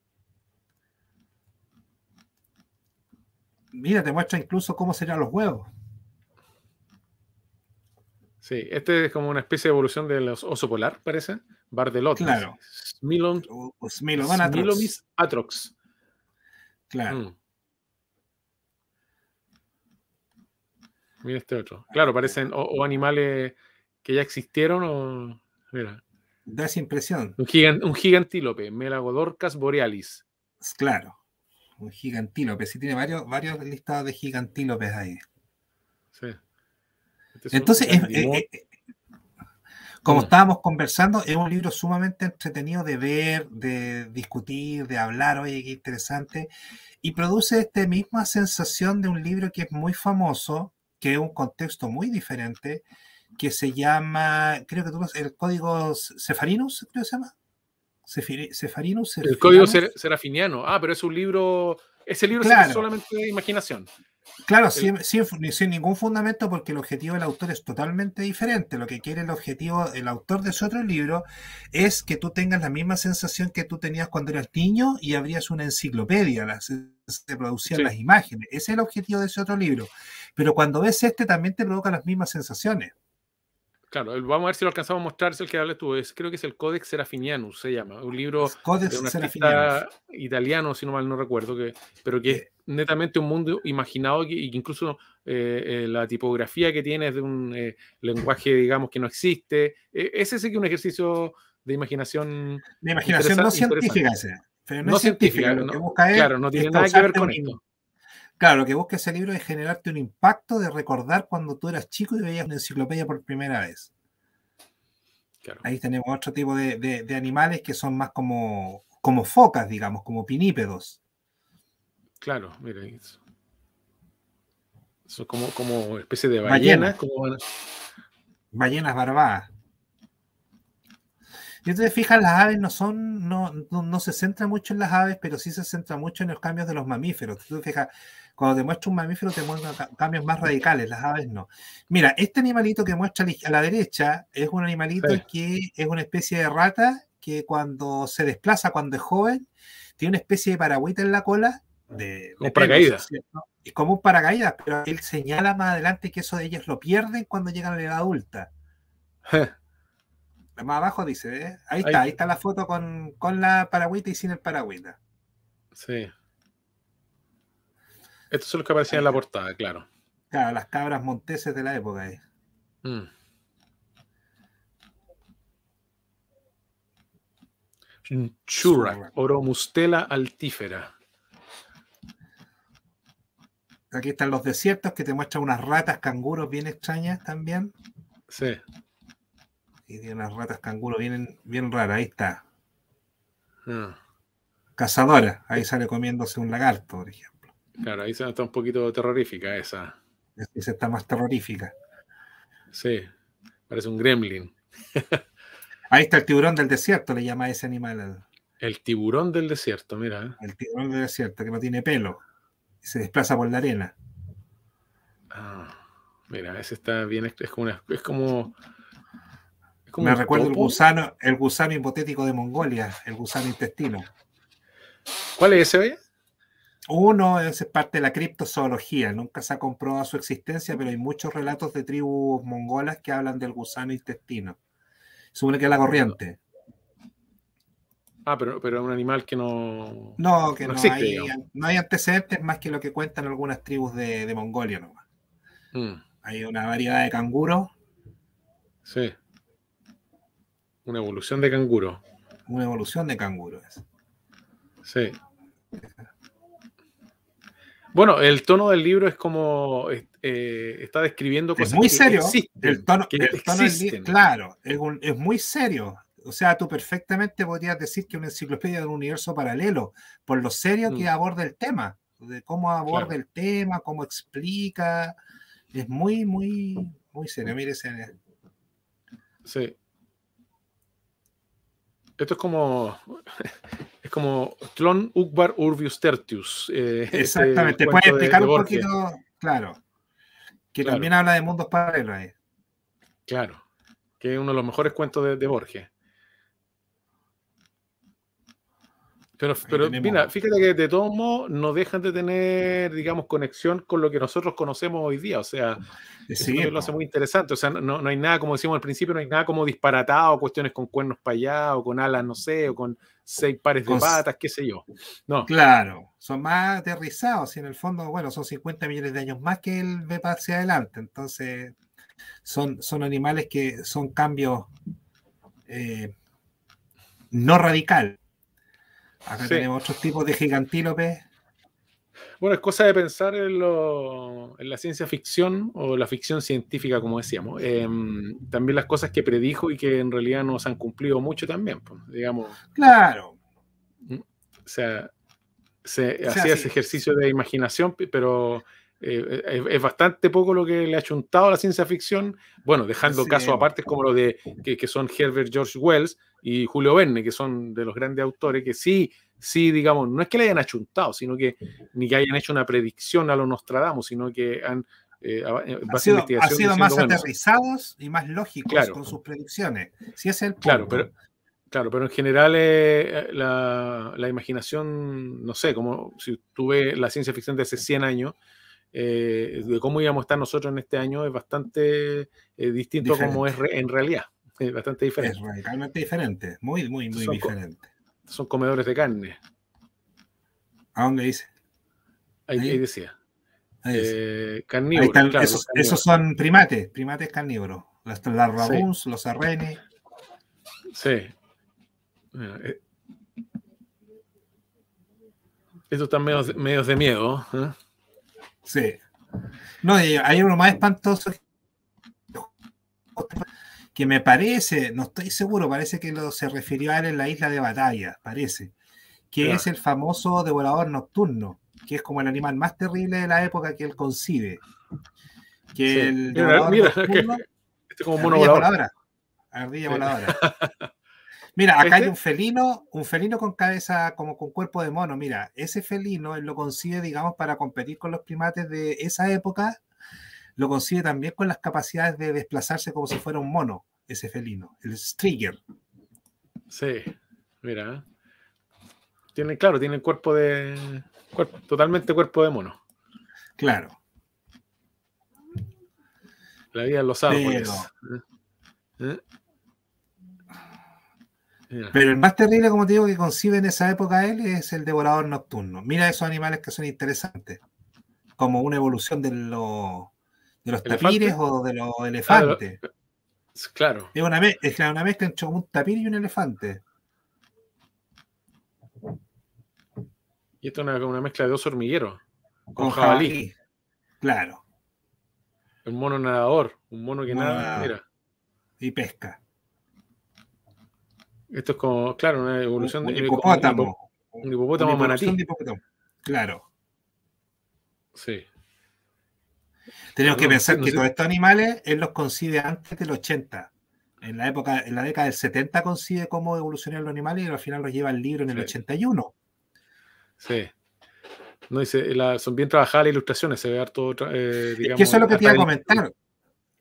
mira, te muestra incluso cómo serían los huevos. Sí, este es como una especie de evolución del oso polar, parece. Bar Claro. Smilon, Smilomis atrox. Claro. Mm. Mira este otro. Claro, parecen o, animales que ya existieron o... Mira. Da esa impresión. Un, gigan, un gigantílope, Melagodorcas borealis. Claro un gigantílope. Sí, tiene varios, varios listados de gigantílopes ahí. Sí. Este Entonces, como mm. estábamos conversando, es un libro sumamente entretenido de ver, de discutir, de hablar, oye, qué interesante, y produce esta misma sensación de un libro que es muy famoso, que es un contexto muy diferente, que se llama, creo que tú el código Cefarinus, creo que se llama. El Código Serafiniano. Ah, pero es un libro. Ese libro es solamente de imaginación. Claro, sin, ningún fundamento, porque el objetivo del autor es totalmente diferente. Lo que quiere el objetivo, el autor de ese otro libro, es que tú tengas la misma sensación que tú tenías cuando eras niño y abrías una enciclopedia, las, se producían las imágenes. Ese es el objetivo de ese otro libro. Pero cuando ves este, también te provoca las mismas sensaciones claro, vamos a ver si lo alcanzamos a mostrar, es el que hablas tú, es, creo que es el Codex Serafinianus, se llama, un libro de italiano, si no mal no recuerdo, que, pero que es eh. netamente un mundo imaginado que incluso eh, eh, la tipografía que tiene es de un lenguaje, digamos, que no existe. E, ese sí que es un ejercicio de imaginación. De imaginación no científica, no, científica, claro, no tiene nada que ver con eso. Claro, lo que busca ese libro es generarte un impacto de recordar cuando tú eras chico y veías una enciclopedia por primera vez. Ahí tenemos otro tipo de, animales que son más como, como focas, digamos, como pinípedos. Claro, miren eso. Son como, como especie de ballenas. Ballenas, como... ballenas barbadas. Y entonces, fijan, las aves no son, no, no, se centra mucho en las aves, pero sí se centra mucho en los cambios de los mamíferos. Tú te cuando te muestra un mamífero te muestra cambios más radicales, las aves no. Mira, este animalito que muestra a la derecha es un animalito que es una especie de rata que cuando se desplaza, cuando es joven, tiene una especie de paragüita en la cola. De, un paracaídas. Es como un paracaídas, pero él señala más adelante que eso de ellos lo pierden cuando llegan a la edad adulta. más abajo dice, ¿eh? ahí, está, ahí está la foto con, con la paragüita y sin el paragüita. Sí. Estos son los que aparecían en la portada, claro. Claro, las cabras monteses de la época ahí. Mm. Oromustela altífera. Aquí están los desiertos que te muestran unas ratas canguros bien extrañas también. Sí. Y de unas ratas canguros bien, bien raras, ahí está. Ah. Cazadora, ahí sale comiéndose un lagarto, por ejemplo. Claro, ahí está un poquito terrorífica esa. Esa está más terrorífica. Sí, parece un gremlin. Ahí está el tiburón del desierto, le llama a ese animal. El tiburón del desierto, mira. ¿eh? El tiburón del desierto, que no tiene pelo. se desplaza por la arena. Ah, mira, ese está bien. Es como una, Es como, Me recuerdo el gusano, el gusano hipotético de Mongolia, el gusano intestino. ¿Cuál es ese, oye? Uno es parte de la criptozoología, nunca se ha comprobado su existencia, pero hay muchos relatos de tribus mongolas que hablan del gusano intestino. Supone que es la ah, corriente. Ah, pero, es un animal que no. No, que no, hay, no, hay, antecedentes más que lo que cuentan algunas tribus de, Mongolia nomás. Mm. Hay una variedad de canguros. Sí. Una evolución de canguro. Una evolución de canguro, es. Sí. Bueno, el tono del libro es como eh, está describiendo cosas. muy serio. el tono, claro, es, muy serio. O sea, tú perfectamente podrías decir que una enciclopedia de un universo paralelo, por lo serio que mm. aborda el tema, de cómo aborda el tema, cómo explica. Es muy, muy, muy serio. Mire, ese. Sí. Esto es como, es como Clon, Ugbar Urbius Tertius. Eh, este Exactamente, puedes explicar un poquito, claro, que también habla de mundos paralelos ahí. Claro, que es uno de los mejores cuentos de, de Borges. Pero, mira, fíjate que de todos modos no dejan de tener, digamos, conexión con lo que nosotros conocemos hoy día. O sea, es lo hace muy interesante. O sea, no, hay nada, como decíamos al principio, no hay nada como disparatado, cuestiones con cuernos para allá, o con alas, no sé, o con seis pares de patas, qué sé yo. No. Claro, son más aterrizados y en el fondo, bueno, son 50 millones de años más que el Bepa hacia adelante. Entonces, son, son animales que son cambios eh, no radicales Acá tenemos otros tipos de gigantílopes. Bueno, es cosa de pensar en, la ciencia ficción o la ficción científica, como decíamos. Em, también las cosas que predijo y que en realidad no se han cumplido mucho también, pues, digamos. Claro. Mm, o sea, se hacía ese ejercicio de imaginación, pero eh, eh, es, bastante poco lo que le ha chuntado a la ciencia ficción, bueno, dejando caso casos aparte como lo de que, que, son Herbert George Wells y Julio Verne, que son de los grandes autores que sí, sí, digamos, no es que le hayan achuntado, sino que ni que hayan hecho una predicción a lo Nostradamus, sino que han eh, ha sido, más aterrizados y más lógicos con sus predicciones. Si es el Claro, pero, claro, pero en general la, la, imaginación, no sé, como si tuve la ciencia ficción de hace 100 años, eh, de cómo íbamos a estar nosotros en este año es bastante eh, distinto a como es en realidad. Es bastante diferente. radicalmente diferente, muy, muy, muy diferente. son comedores de carne. ¿A dónde dice? Ahí, decía. carnívoros, esos, son primates, primates carnívoros. Las, las los arrenes. Sí. esos eh. estos están medios, de miedo. ¿eh? Sí. No, hay uno más espantoso que me parece, no estoy seguro, parece que lo se refirió a él en la isla de batalla, parece, que es el famoso devorador nocturno, que es como el animal más terrible de la época que él concibe. Que el mira, nocturno, es ardilla voladora. Mira, acá hay un felino, un felino con cabeza, como con cuerpo de mono. Mira, ese felino lo consigue, digamos, para competir con los primates de esa época. Lo consigue también con las capacidades de desplazarse como si fuera un mono, ese felino, el Strigger. Sí, mira. Tiene, claro, tiene cuerpo de. Cuerpo, totalmente cuerpo de mono. Claro. La vida en los árboles. Pero el más terrible, como te digo, que concibe en esa época él es el devorador nocturno. Mira esos animales que son interesantes, como una evolución de, de los tapires o de los elefantes. claro. Es una, mezcla entre un tapir y un elefante. Y esto es una, mezcla de dos hormigueros con, jabalí. Claro. El mono nadador, un mono que nada, Y pesca. Esto es como, claro, una evolución un, eh, un hipopótamo. Un hipopótamo manatí. Claro. Sí. Tenemos que pensar que todos estos animales él los concibe antes del 80. En la época, en la década del 70 consigue cómo evolucionan los animales y al final los lleva el libro en el 81. Sí. No, son bien trabajadas las ilustraciones, se ve harto, digamos, eh, es eso es lo que te iba a comentar.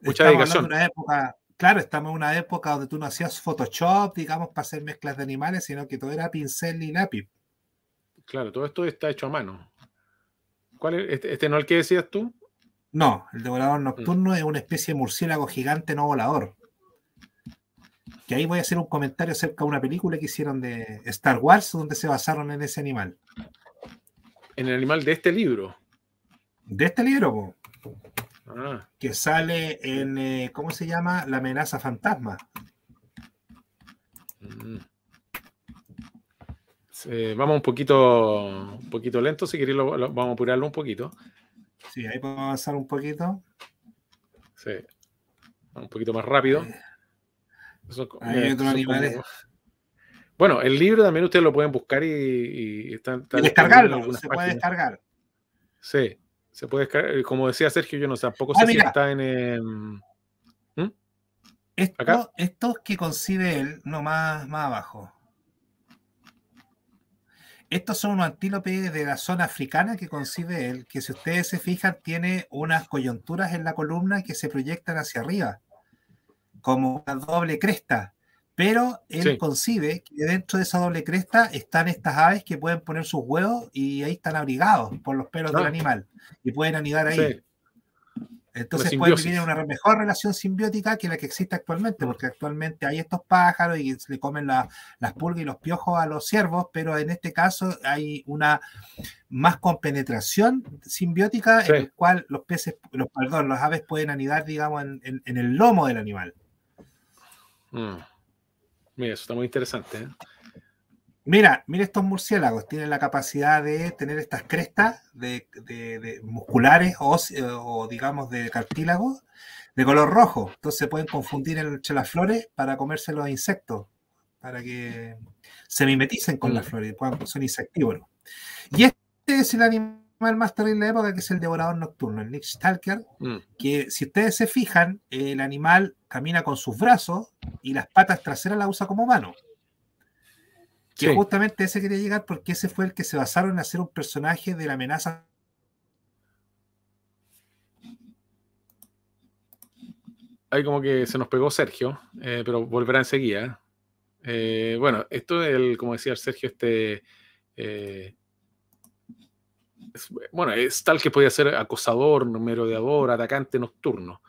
Mucha dedicación claro, estamos en una época donde tú no hacías Photoshop, digamos, para hacer mezclas de animales, sino que todo era pincel y lápiz. Claro, todo esto está hecho a mano. ¿Cuál ¿Este, este, no es el que decías tú? No, el devorador nocturno es una especie de murciélago gigante no volador. Que ahí voy a hacer un comentario acerca de una película que hicieron de Star Wars, donde se basaron en ese animal. En el animal de este libro. De este libro, Ah. que sale en, eh, ¿cómo se llama? La amenaza fantasma. Mm. vamos un poquito, un poquito lento, si queréis, vamos a apurarlo un poquito. Sí, ahí podemos avanzar un poquito. Sí, un poquito más rápido. Eh, eh, bueno, el libro también ustedes lo pueden buscar y, están, descargarlo, se puede descargar. Sí puede eh, Como decía Sergio, yo no sé ah, si está en. Eh, em, ¿Mm? Estos que concibe él, no, más, más abajo. Estos son unos antílopes de la zona africana que concibe él, que si ustedes se fijan, tiene unas coyunturas en la columna que se proyectan hacia arriba, como una doble cresta. Pero él concibe que dentro de esa doble cresta están estas aves que pueden poner sus huevos y ahí están abrigados por los pelos del animal y pueden anidar ahí. Entonces puede vivir en una mejor relación simbiótica que la que existe actualmente, porque actualmente hay estos pájaros y se le comen las pulgas y los piojos a los ciervos, pero en este caso hay una más compenetración simbiótica en la cual los peces, los, perdón, las aves pueden anidar, digamos, en, el lomo del animal. Mm. Mira, eso está muy interesante. ¿eh? Mira, mira estos murciélagos, tienen la capacidad de tener estas crestas de, musculares o, digamos de cartílagos de color rojo. Entonces pueden confundir entre las flores para comerse los insectos, para que se mimeticen con las mm. flores, son insectívoros. Y este es el animal el más terrible de la época, que es el devorador nocturno, el Nick Stalker, mm. que si ustedes se fijan, el animal camina con sus brazos y las patas traseras las usa como mano. Que justamente ese quería llegar porque ese fue el que se basaron en hacer un personaje de la amenaza. Ahí como que se nos pegó Sergio, eh, pero volverá enseguida. Eh, bueno, esto es, el, como decía Sergio, este eh, bueno, es tal que podía ser acosador, merodeador, atacante nocturno.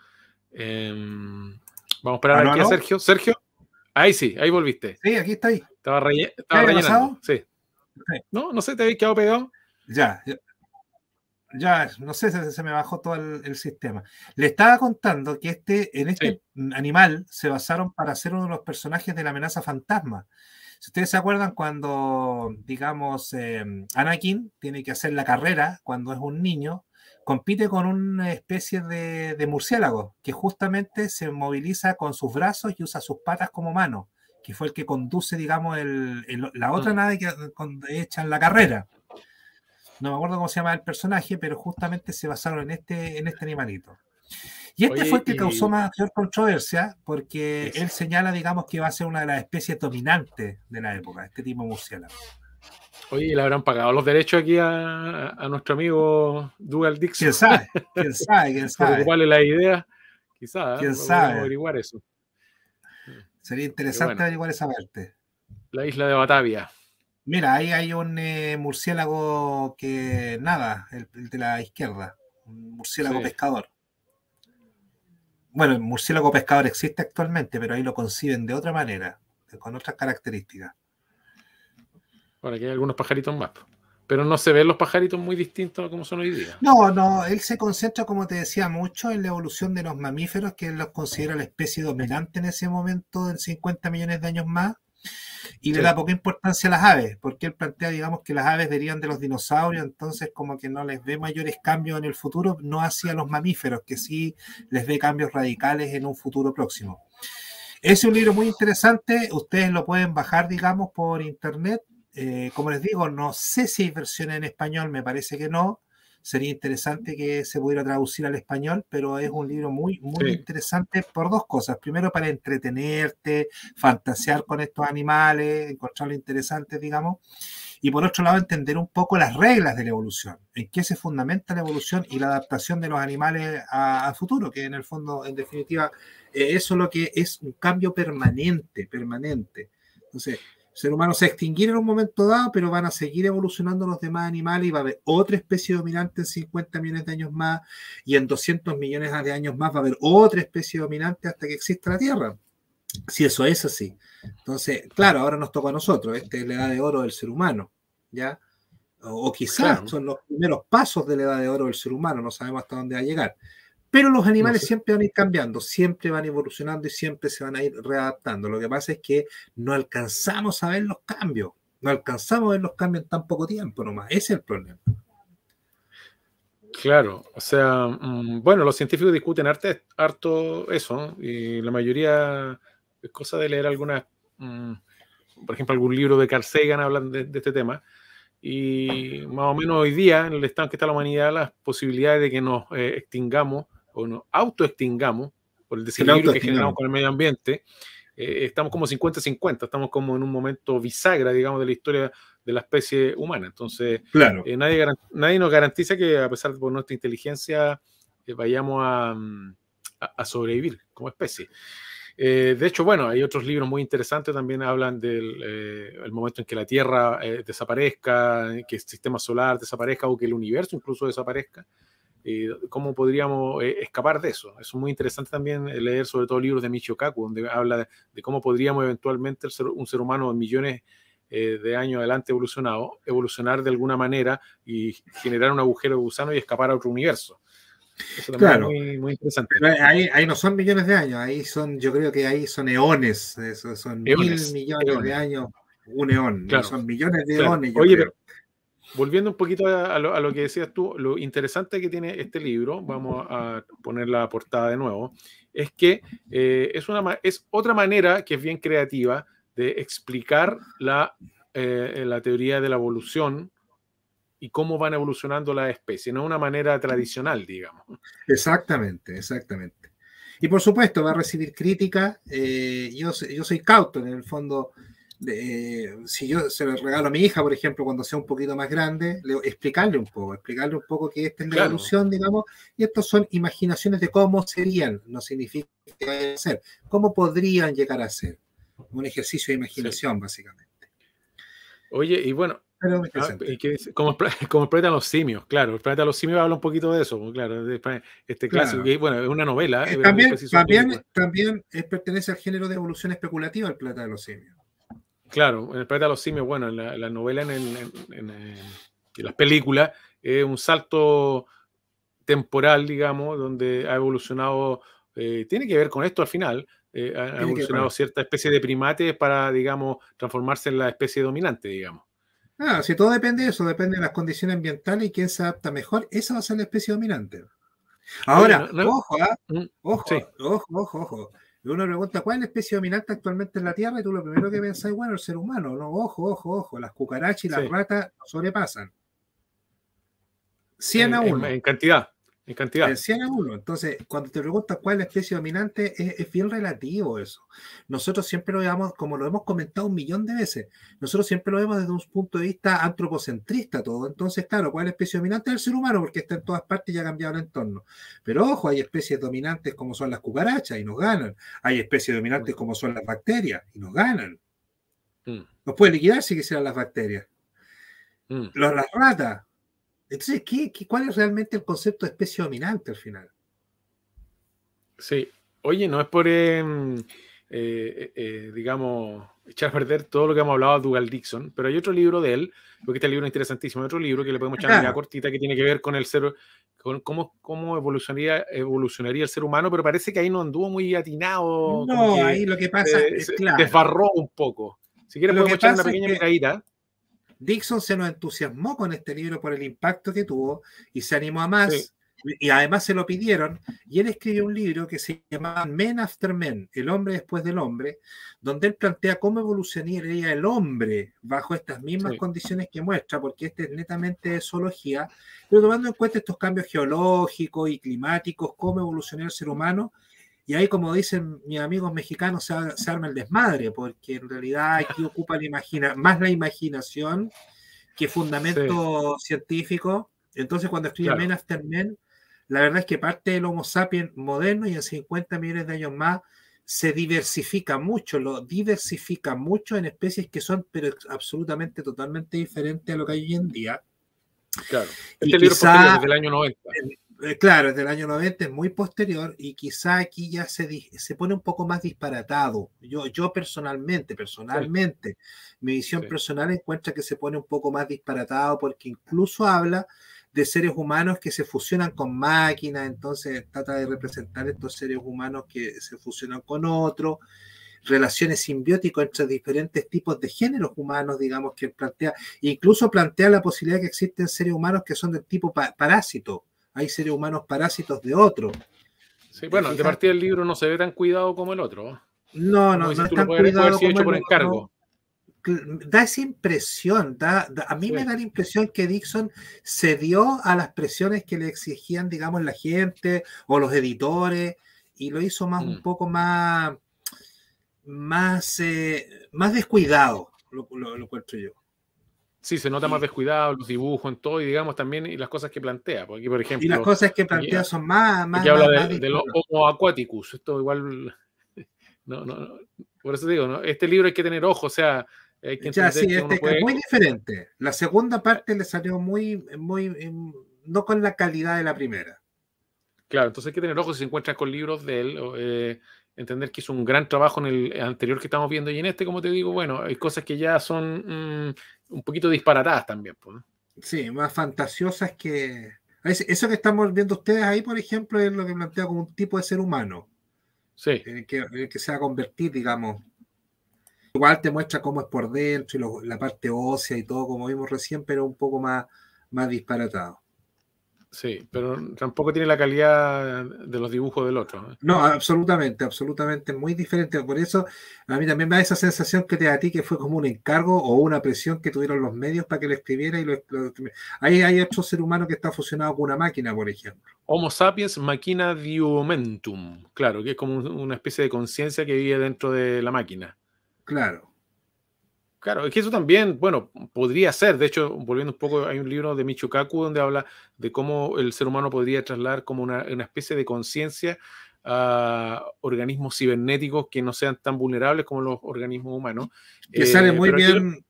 Em, vamos a esperar aquí a Sergio. Sergio, ahí sí, ahí volviste. Sí, aquí está ahí. Estaba, rellenado? Sí. No, no sé, te habéis quedado pegado. Ya, ya, no sé, se, se me bajó todo el, sistema. Le estaba contando que este, en este animal se basaron para ser uno de los personajes de la amenaza fantasma. Si ustedes se acuerdan cuando, digamos, eh, Anakin tiene que hacer la carrera cuando es un niño, compite con una especie de, murciélago que justamente se moviliza con sus brazos y usa sus patas como mano, que fue el que conduce, digamos, la otra mm. nave que echan la carrera. No me acuerdo cómo se llama el personaje, pero justamente se basaron en este, en este animalito. Y este fue el que causó mayor controversia porque él señala, digamos, que va a ser una de las especies dominantes de la época, este tipo murciélago. Oye, le habrán pagado los derechos aquí a, nuestro amigo Dougal Dixon. ¿Quién sabe? ¿Quién sabe? ¿Quién sabe? ¿Cuál es la idea? Quizás. ¿eh? ¿Quién sabe? averiguar eso. Sería interesante averiguar esa parte. La isla de Batavia. Mira, ahí hay un eh, murciélago que nada, el, de la izquierda, un murciélago pescador bueno, el murciélago pescador existe actualmente, pero ahí lo conciben de otra manera, con otras características. Bueno, aquí hay algunos pajaritos más, pero no se ven los pajaritos muy distintos a como son hoy día. No, no, él se concentra, como te decía, mucho en la evolución de los mamíferos, que él los considera la especie dominante en ese momento en 50 millones de años más, y le da poca importancia a las aves, porque él plantea, digamos, que las aves derivan de los dinosaurios, entonces como que no les ve mayores cambios en el futuro, no hacia los mamíferos, que sí les ve cambios radicales en un futuro próximo. Es un libro muy interesante, ustedes lo pueden bajar, digamos, por internet. Eh, como les digo, no sé si hay versión en español, me parece que no sería interesante que se pudiera traducir al español, pero es un libro muy, muy interesante por dos cosas. Primero, para entretenerte, fantasear con estos animales, encontrarlo interesante, digamos. Y por otro lado, entender un poco las reglas de la evolución, en qué se fundamenta la evolución y la adaptación de los animales al futuro, que en el fondo, en definitiva, eh, eso es lo que es un cambio permanente, permanente. Entonces, ser humano se extinguir en un momento dado, pero van a seguir evolucionando los demás animales y va a haber otra especie dominante en 50 millones de años más y en 200 millones de años más va a haber otra especie dominante hasta que exista la Tierra. Si eso es así. Entonces, claro, ahora nos toca a nosotros, esta es la edad de oro del ser humano, ¿ya? O, quizás son los primeros pasos de la edad de oro del ser humano, no sabemos hasta dónde va a llegar. Pero los animales siempre van a ir cambiando, siempre van evolucionando y siempre se van a ir readaptando. Lo que pasa es que no alcanzamos a ver los cambios, no alcanzamos a ver los cambios en tan poco tiempo nomás. Ese es el problema. Claro, o sea, mm, bueno, los científicos discuten arte, harto eso, y la mayoría es cosa de leer algunas, mm, por ejemplo, algún libro de Carl Sagan hablan de, este tema, y más o menos hoy día, en el estado en que está la humanidad, las posibilidades de que nos eh, extingamos o nos autoextingamos por el desequilibrio que generamos con el medio ambiente, eh, estamos como 50-50, estamos como en un momento bisagra, digamos, de la historia de la especie humana. Entonces, eh, nadie, nadie nos garantiza que a pesar de nuestra inteligencia eh, vayamos mm, a, sobrevivir como especie. de hecho, bueno, hay otros libros muy interesantes también hablan del momento en que la Tierra desaparezca, que el sistema solar desaparezca o que el universo incluso desaparezca. Eh, cómo podríamos eh, escapar de eso. es muy interesante también eh, leer sobre todo libros de Michio Kaku, donde habla de, cómo podríamos eventualmente ser, un ser humano en millones de años adelante evolucionado, evolucionar de alguna manera y generar un agujero de gusano y escapar a otro universo. Eso también claro. es muy, interesante. ahí, no son millones de años, ahí son, yo creo que ahí son eones, son mil millones de años, un eón, claro. son millones de eones. Oye, pero volviendo un poquito a lo, que decías tú, lo interesante que tiene este libro, vamos a poner la portada de nuevo, es que eh, es, una, es otra manera que es bien creativa de explicar la, eh, la teoría de la evolución y cómo van evolucionando las especies, no una manera tradicional, digamos. Exactamente, exactamente. Y por supuesto, va a recibir críticas. Eh, yo, yo soy cauto en el fondo si yo se lo regalo a mi hija, por ejemplo, cuando sea un poquito más grande, le, explicarle un poco, explicarle un poco que esta es la evolución, digamos, y estas son imaginaciones de cómo serían, no significa que vayan a ser, cómo podrían llegar a ser. Un ejercicio de imaginación, básicamente. Oye, y bueno, ah, como, el de los simios, claro. El planeta de los simios habla un poquito de eso, pues, claro. Este clásico, bueno, es una novela. Eh, también, también, también, eh, pertenece al género de evolución especulativa el planeta de los simios. Claro, en el planeta de los simios, bueno, en la, novela, en, las películas, es un salto temporal, digamos, donde ha evolucionado, eh, tiene que ver con esto al final, eh, ha evolucionado cierta especie de primates para, digamos, transformarse en la especie dominante, digamos. Ah, si todo depende de eso, depende de las condiciones ambientales y quién se adapta mejor, esa va a ser la especie dominante. Ahora, ¿ah? mm, ojo, ojo, ojo, ojo, ojo, y uno pregunta, ¿cuál es la especie dominante actualmente en la Tierra? Y tú lo primero que pensás, bueno, el ser humano, no, ojo, ojo, ojo, las cucarachas y las ratas sobrepasan. 100 a 1. en, cantidad. En cantidad. De 100 a Entonces, cuando te preguntas cuál es la especie dominante, es, bien relativo eso. Nosotros siempre lo vemos, como lo hemos comentado un millón de veces, nosotros siempre lo vemos desde un punto de vista antropocentrista todo. Entonces, claro, ¿cuál es la especie dominante? del el ser humano, porque está en todas partes y ha cambiado el entorno. Pero ojo, hay especies dominantes como son las cucarachas y nos ganan. Hay especies dominantes como son las bacterias y nos ganan. Mm. Nos puede liquidar si quisieran las bacterias. Mm. Los, las ratas entonces, cuál es realmente el concepto de especie dominante al final? Sí, oye, no es por, em, eh, eh, eh, digamos, echar a perder todo lo que hemos hablado de Dougal Dixon, pero hay otro libro de él, porque este libro es interesantísimo, hay otro libro que le podemos echar una cortita que tiene que ver con el ser, con cómo, cómo evolucionaría, el ser humano, pero parece que ahí no anduvo muy atinado. No, ahí lo que pasa es, claro. Desbarró un poco. Si quieres, podemos echar una pequeña Dixon se nos entusiasmó con este libro por el impacto que tuvo y se animó a más. Y además se lo pidieron, y él escribió un libro que se llama Men After Men, El hombre después del hombre, donde él plantea cómo evolucionaría el hombre bajo estas mismas condiciones que muestra, porque este es netamente de zoología, pero tomando en cuenta estos cambios geológicos y climáticos, cómo evolucionó el ser humano, y ahí, como dicen mis amigos mexicanos, se, arma el desmadre, porque en realidad aquí ocupa la imagina, más la imaginación que fundamento científico. Entonces, cuando estudia claro. Men After Men, la verdad es que parte del Homo sapiens moderno y en 50 millones de años más se diversifica mucho, lo diversifica mucho en especies que son pero absolutamente totalmente diferentes a lo que hay hoy en día. Claro. Este libro es del año 90. Eh, claro, es del año 90, es muy posterior y quizá aquí ya se, se pone un poco más disparatado. Yo, yo personalmente, personalmente, mi visión personal encuentra que se pone un poco más disparatado porque incluso habla de seres humanos que se fusionan con máquinas, entonces trata de representar estos seres humanos que se fusionan con otros relaciones simbióticas entre diferentes tipos de géneros humanos, digamos, que plantea, incluso plantea la posibilidad que existen seres humanos que son del tipo parásito, hay seres humanos parásitos de otro. Sí, bueno, de partir el libro no se ve tan cuidado como el otro. No, no, no, es tan cuidado como el por da esa impresión, da, a mí me da la impresión que Dixon cedió a las presiones que le exigían, digamos, la gente o los editores y lo hizo más un mm. poco más más, eh, más descuidado, lo, lo, lo yo. Sí, se nota más descuidado, los dibujos en todo, y digamos también y las cosas que plantea. Porque, por ejemplo, y las cosas que plantea son más. más habla de, los Homo aquaticus. Esto igual. No, no, Por eso digo, este libro hay que tener ojo, o sea. Hay que sí, este es muy diferente. La segunda parte le salió muy, muy. Em, no con la calidad de la primera. Claro, entonces hay que tener ojo si se encuentran con libros de él. Eh, entender que hizo un gran trabajo en el anterior que estamos viendo y en este, como te digo, bueno, hay cosas que ya son mm, un poquito disparatadas también. Sí, más fantasiosas que... Eso que estamos viendo ustedes ahí, por ejemplo, es lo que plantea como un tipo de ser humano. Sí. En el que, se va a convertir, digamos. Igual te muestra cómo es por dentro y la parte ósea y todo, como vimos recién, pero un poco más, más disparatado. Sí, pero tampoco tiene la calidad de los dibujos del otro. ¿eh? No, absolutamente, absolutamente muy diferente. Por eso a mí también me da esa sensación que te da a ti que fue como un encargo o una presión que tuvieron los medios para que lo escribiera y lo, hay otro ser humano que está fusionado con una máquina, por ejemplo. Homo sapiens machina diumentum, claro, que es como una especie de conciencia que vive dentro de la máquina. Claro. Claro, es que eso también, bueno, podría ser. De hecho, volviendo un poco, hay un libro de Kaku donde habla de cómo el ser humano podría trasladar como una, especie de conciencia a organismos cibernéticos que no sean tan vulnerables como los organismos humanos. Que sale eh, muy bien.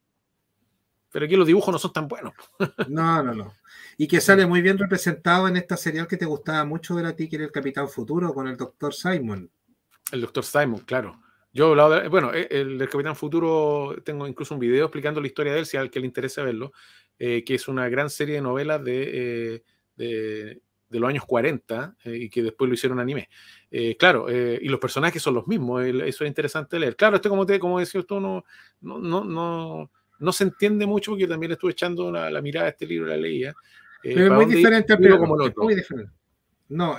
pero aquí los dibujos no son tan buenos. No, no, no. Y que sale muy bien representado en esta serial que te gustaba mucho, de la ti, que el Capitán Futuro, con el Dr. Simon. El Dr. Simon, claro. Yo he hablado de, bueno, eh, el, el, Capitán Futuro, tengo incluso un video explicando la historia de él, si al que le interesa verlo, eh, que es una gran serie de novelas de, eh, los años 40 y que después lo hicieron anime. claro, y los personajes son los mismos, eso es interesante leer. Claro, esto como, te, como no, no, no, no, se entiende mucho porque también estuve echando la, mirada a este libro, la leía. Pero es muy diferente, pero como el otro. No,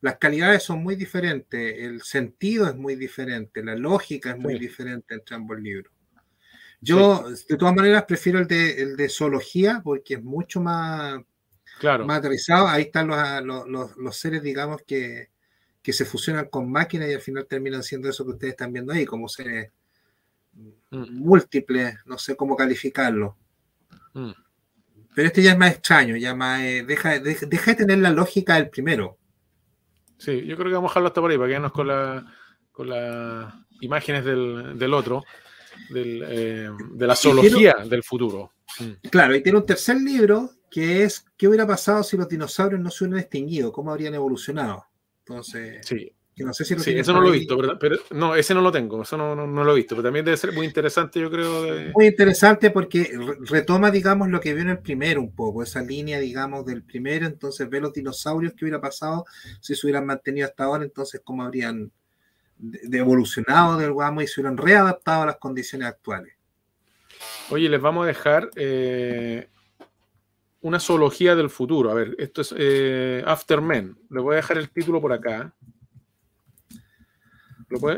las calidades son muy diferentes, el sentido es muy diferente, la lógica es muy diferente entre ambos libros. Yo, de todas maneras, prefiero el de, el de zoología porque es mucho más, claro. más aterrizado. Ahí están los, ah, seres, digamos, que, se fusionan con máquinas y al final terminan siendo eso que ustedes están viendo ahí, como seres mm. múltiples, no sé cómo calificarlo. Mm. Pero este ya es más extraño, ya más, eh, deja de tener la lógica del primero. Sí, yo creo que vamos a dejarlo hasta por ahí para quedarnos con, las imágenes del, otro, eh, de la zoología del futuro. Mm. Claro, y tiene un tercer libro que es ¿Qué hubiera pasado si los dinosaurios no se hubieran extinguido? ¿Cómo habrían evolucionado? Entonces. Sí, sé si Sí, eso no lo he visto, Pero, no, ese no lo tengo, eso no, lo he visto, pero también debe ser muy interesante, yo creo. Muy interesante porque retoma, digamos, lo que vio en el primero un poco, esa línea, digamos, del primero, entonces ve los dinosaurios que hubiera pasado si se hubieran mantenido hasta ahora, entonces cómo habrían evolucionado del guamo y se hubieran readaptado a las condiciones actuales. Oye, les vamos a dejar eh, una zoología del futuro. A ver, esto es eh, After Men. Les voy a dejar el título por acá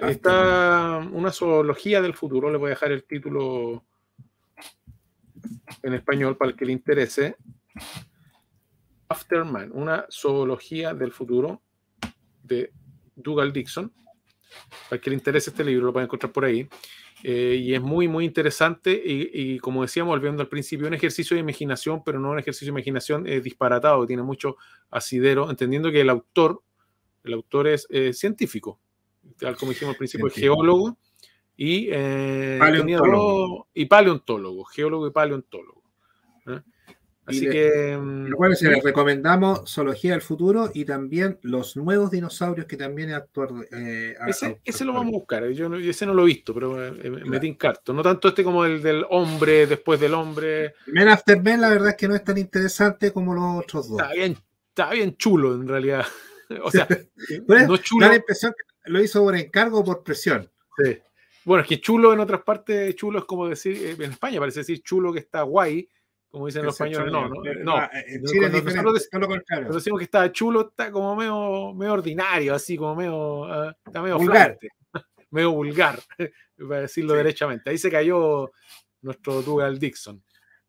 está una zoología del futuro, le voy a dejar el título en español para el que le interese. Afterman, una zoología del futuro de Dougal Dixon. Para el que le interese este libro, lo pueden encontrar por ahí. Eh, y es muy, muy interesante. Y, como decíamos, volviendo al principio, un ejercicio de imaginación, pero no un ejercicio de imaginación eh, disparatado, tiene mucho asidero, entendiendo que el autor, el autor es eh, científico, tal como dijimos al principio, geólogo eh, y, paleontólogo. geólogo y paleontólogo. ¿eh? Así que. Lo mm, cual se les recomendamos Zoología del Futuro y también los nuevos dinosaurios que también actúan. Eh, ese, lo vamos a buscar. Eh, yo ese no lo he visto, pero me encarto. No tanto este como el del hombre, después del hombre. Men After Men, la verdad es que no es tan interesante como los otros dos. Está bien, está bien chulo en realidad. o sea, no es chulo lo hizo por encargo o por presión. Sí. Bueno, es que chulo en otras partes, chulo es como decir, eh, en España parece decir chulo que está guay, como dicen los españoles, no, no, eh, no. que está chulo, está como medio, medio ordinario, así como medio, ah, está medio vulgar. medio vulgar, para decirlo derechamente. Ahí se cayó nuestro Dougal Dixon.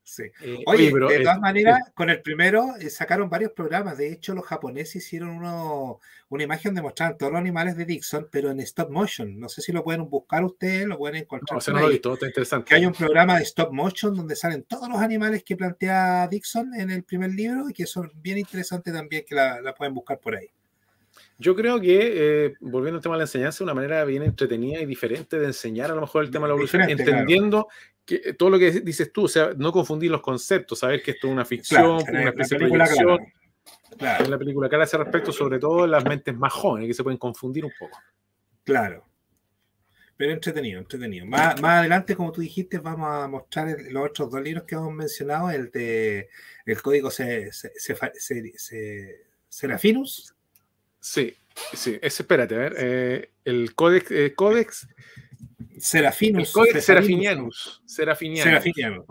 Sí. Eh, oye, de todas maneras, con el primero eh, sacaron varios programas. De hecho, los japoneses hicieron uno, una imagen de mostrar todos los animales de Dixon, pero en stop motion. No sé si lo pueden buscar ustedes, lo pueden encontrar. No, interesante. Que hay un programa de stop motion donde salen todos los animales que plantea Dixon en el primer libro y que son bien interesantes también, que la pueden buscar por ahí. Yo creo que, eh, volviendo al tema de la enseñanza, una manera bien entretenida y diferente de enseñar a lo mejor el tema de la evolución, entendiendo que, eh, todo lo que dices tú, o sea, no confundir los conceptos, saber que esto es una ficción, una especie de proyección. Claro. En la película que hace ese respecto, sobre todo en las mentes más jóvenes, que se pueden confundir un poco. Claro. Pero entretenido, entretenido. Más, adelante, como tú dijiste, vamos a mostrar los otros dos libros que hemos mencionado, el de el código se, se, se Serafinus Sí, sí, espérate, a ver. Eh, el códex, eh, Serafinianus. Serafinianus.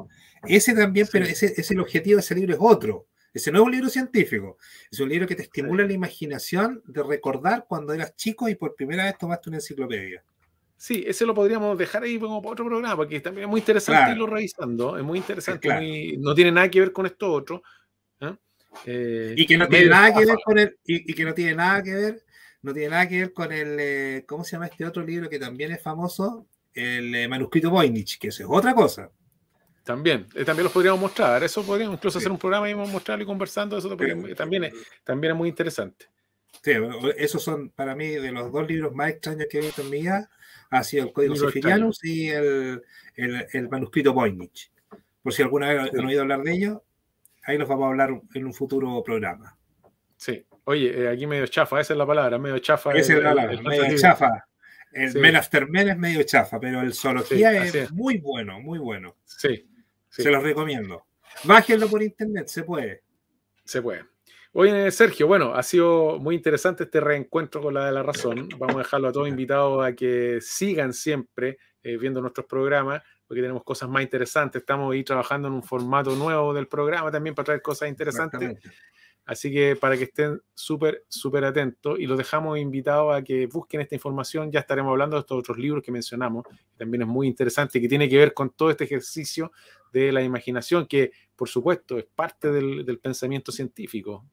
Ese también, pero ese, ese, el objetivo de ese libro es otro. Ese no es un libro científico, es un libro que te estimula la imaginación de recordar cuando eras chico y por primera vez tomaste una enciclopedia. Sí, ese lo podríamos dejar ahí como para otro programa, porque también es muy interesante irlo revisando, es muy interesante, no tiene nada que ver con esto otro. ¿eh? Eh, y que no tiene nada que ver con el, y, que no tiene nada que ver, no tiene nada que ver con el, eh, ¿cómo se llama este otro libro que también es famoso? El eh, manuscrito Voynich, que eso es otra cosa. También, también los podríamos mostrar, eso podríamos incluso hacer un programa y mostrarlo y conversando, eso también, es, también es muy interesante. Sí, esos son para mí de los dos libros más extraños que he visto en mi vida, ha sido el Código Sifirianus y el, el, el manuscrito Voynich. Por si alguna vez han oído hablar de ellos, ahí los vamos a hablar en un futuro programa. Sí, oye, eh, aquí medio chafa, esa es la palabra, medio chafa. Esa es la el, medio chafa. El sí. Men es medio chafa, pero el Zoología es, muy bueno, muy bueno. Sí, Se los recomiendo. Bájenlo por internet, se puede. Se puede. Oye, Sergio, bueno, ha sido muy interesante este reencuentro con la de la razón. Vamos a dejarlo a todos invitados a que sigan siempre eh, viendo nuestros programas, porque tenemos cosas más interesantes. Estamos ahí trabajando en un formato nuevo del programa también para traer cosas interesantes. Así que para que estén súper, súper atentos y los dejamos invitados a que busquen esta información. Ya estaremos hablando de estos otros libros que mencionamos, que también es muy interesante, que tiene que ver con todo este ejercicio de la imaginación, que por supuesto es parte del, pensamiento científico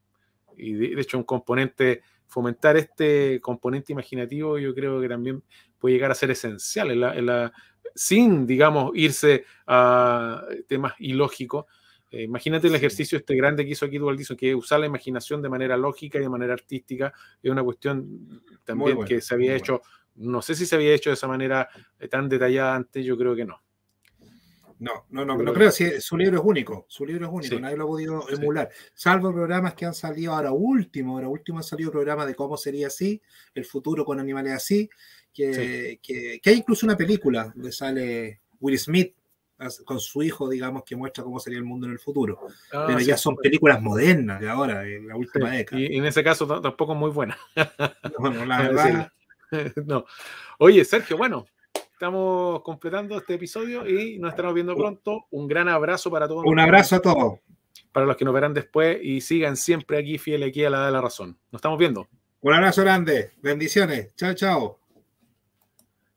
y de, de hecho un componente fomentar este componente imaginativo yo creo que también puede llegar a ser esencial la, sin, digamos, irse a temas ilógicos. Eh, imagínate el ejercicio este grande que hizo aquí Dual que usar la imaginación de manera lógica y de manera artística es una cuestión también que se había hecho, no sé si se había hecho de esa manera eh, tan detallada antes, yo creo que no. No, no, no, no creo. Si su libro es único, su libro es único, nadie lo ha podido emular. Salvo programas que han salido ahora último, ahora último han salido programas de cómo sería así, el futuro con animales así, que, que, hay incluso una película donde sale Will Smith con su hijo, digamos, que muestra cómo sería el mundo en el futuro. Ah, Pero ya son películas modernas de ahora, de la última década. Y, en ese caso tampoco muy buena. la verdad. No. Oye, Sergio, bueno, Estamos completando este episodio y nos estamos viendo pronto. Un gran abrazo para todos. Un abrazo a todos. Para los que nos verán después y sigan siempre aquí, fiel aquí a la de la razón. Nos estamos viendo. Un abrazo grande. Bendiciones. Chao, chao.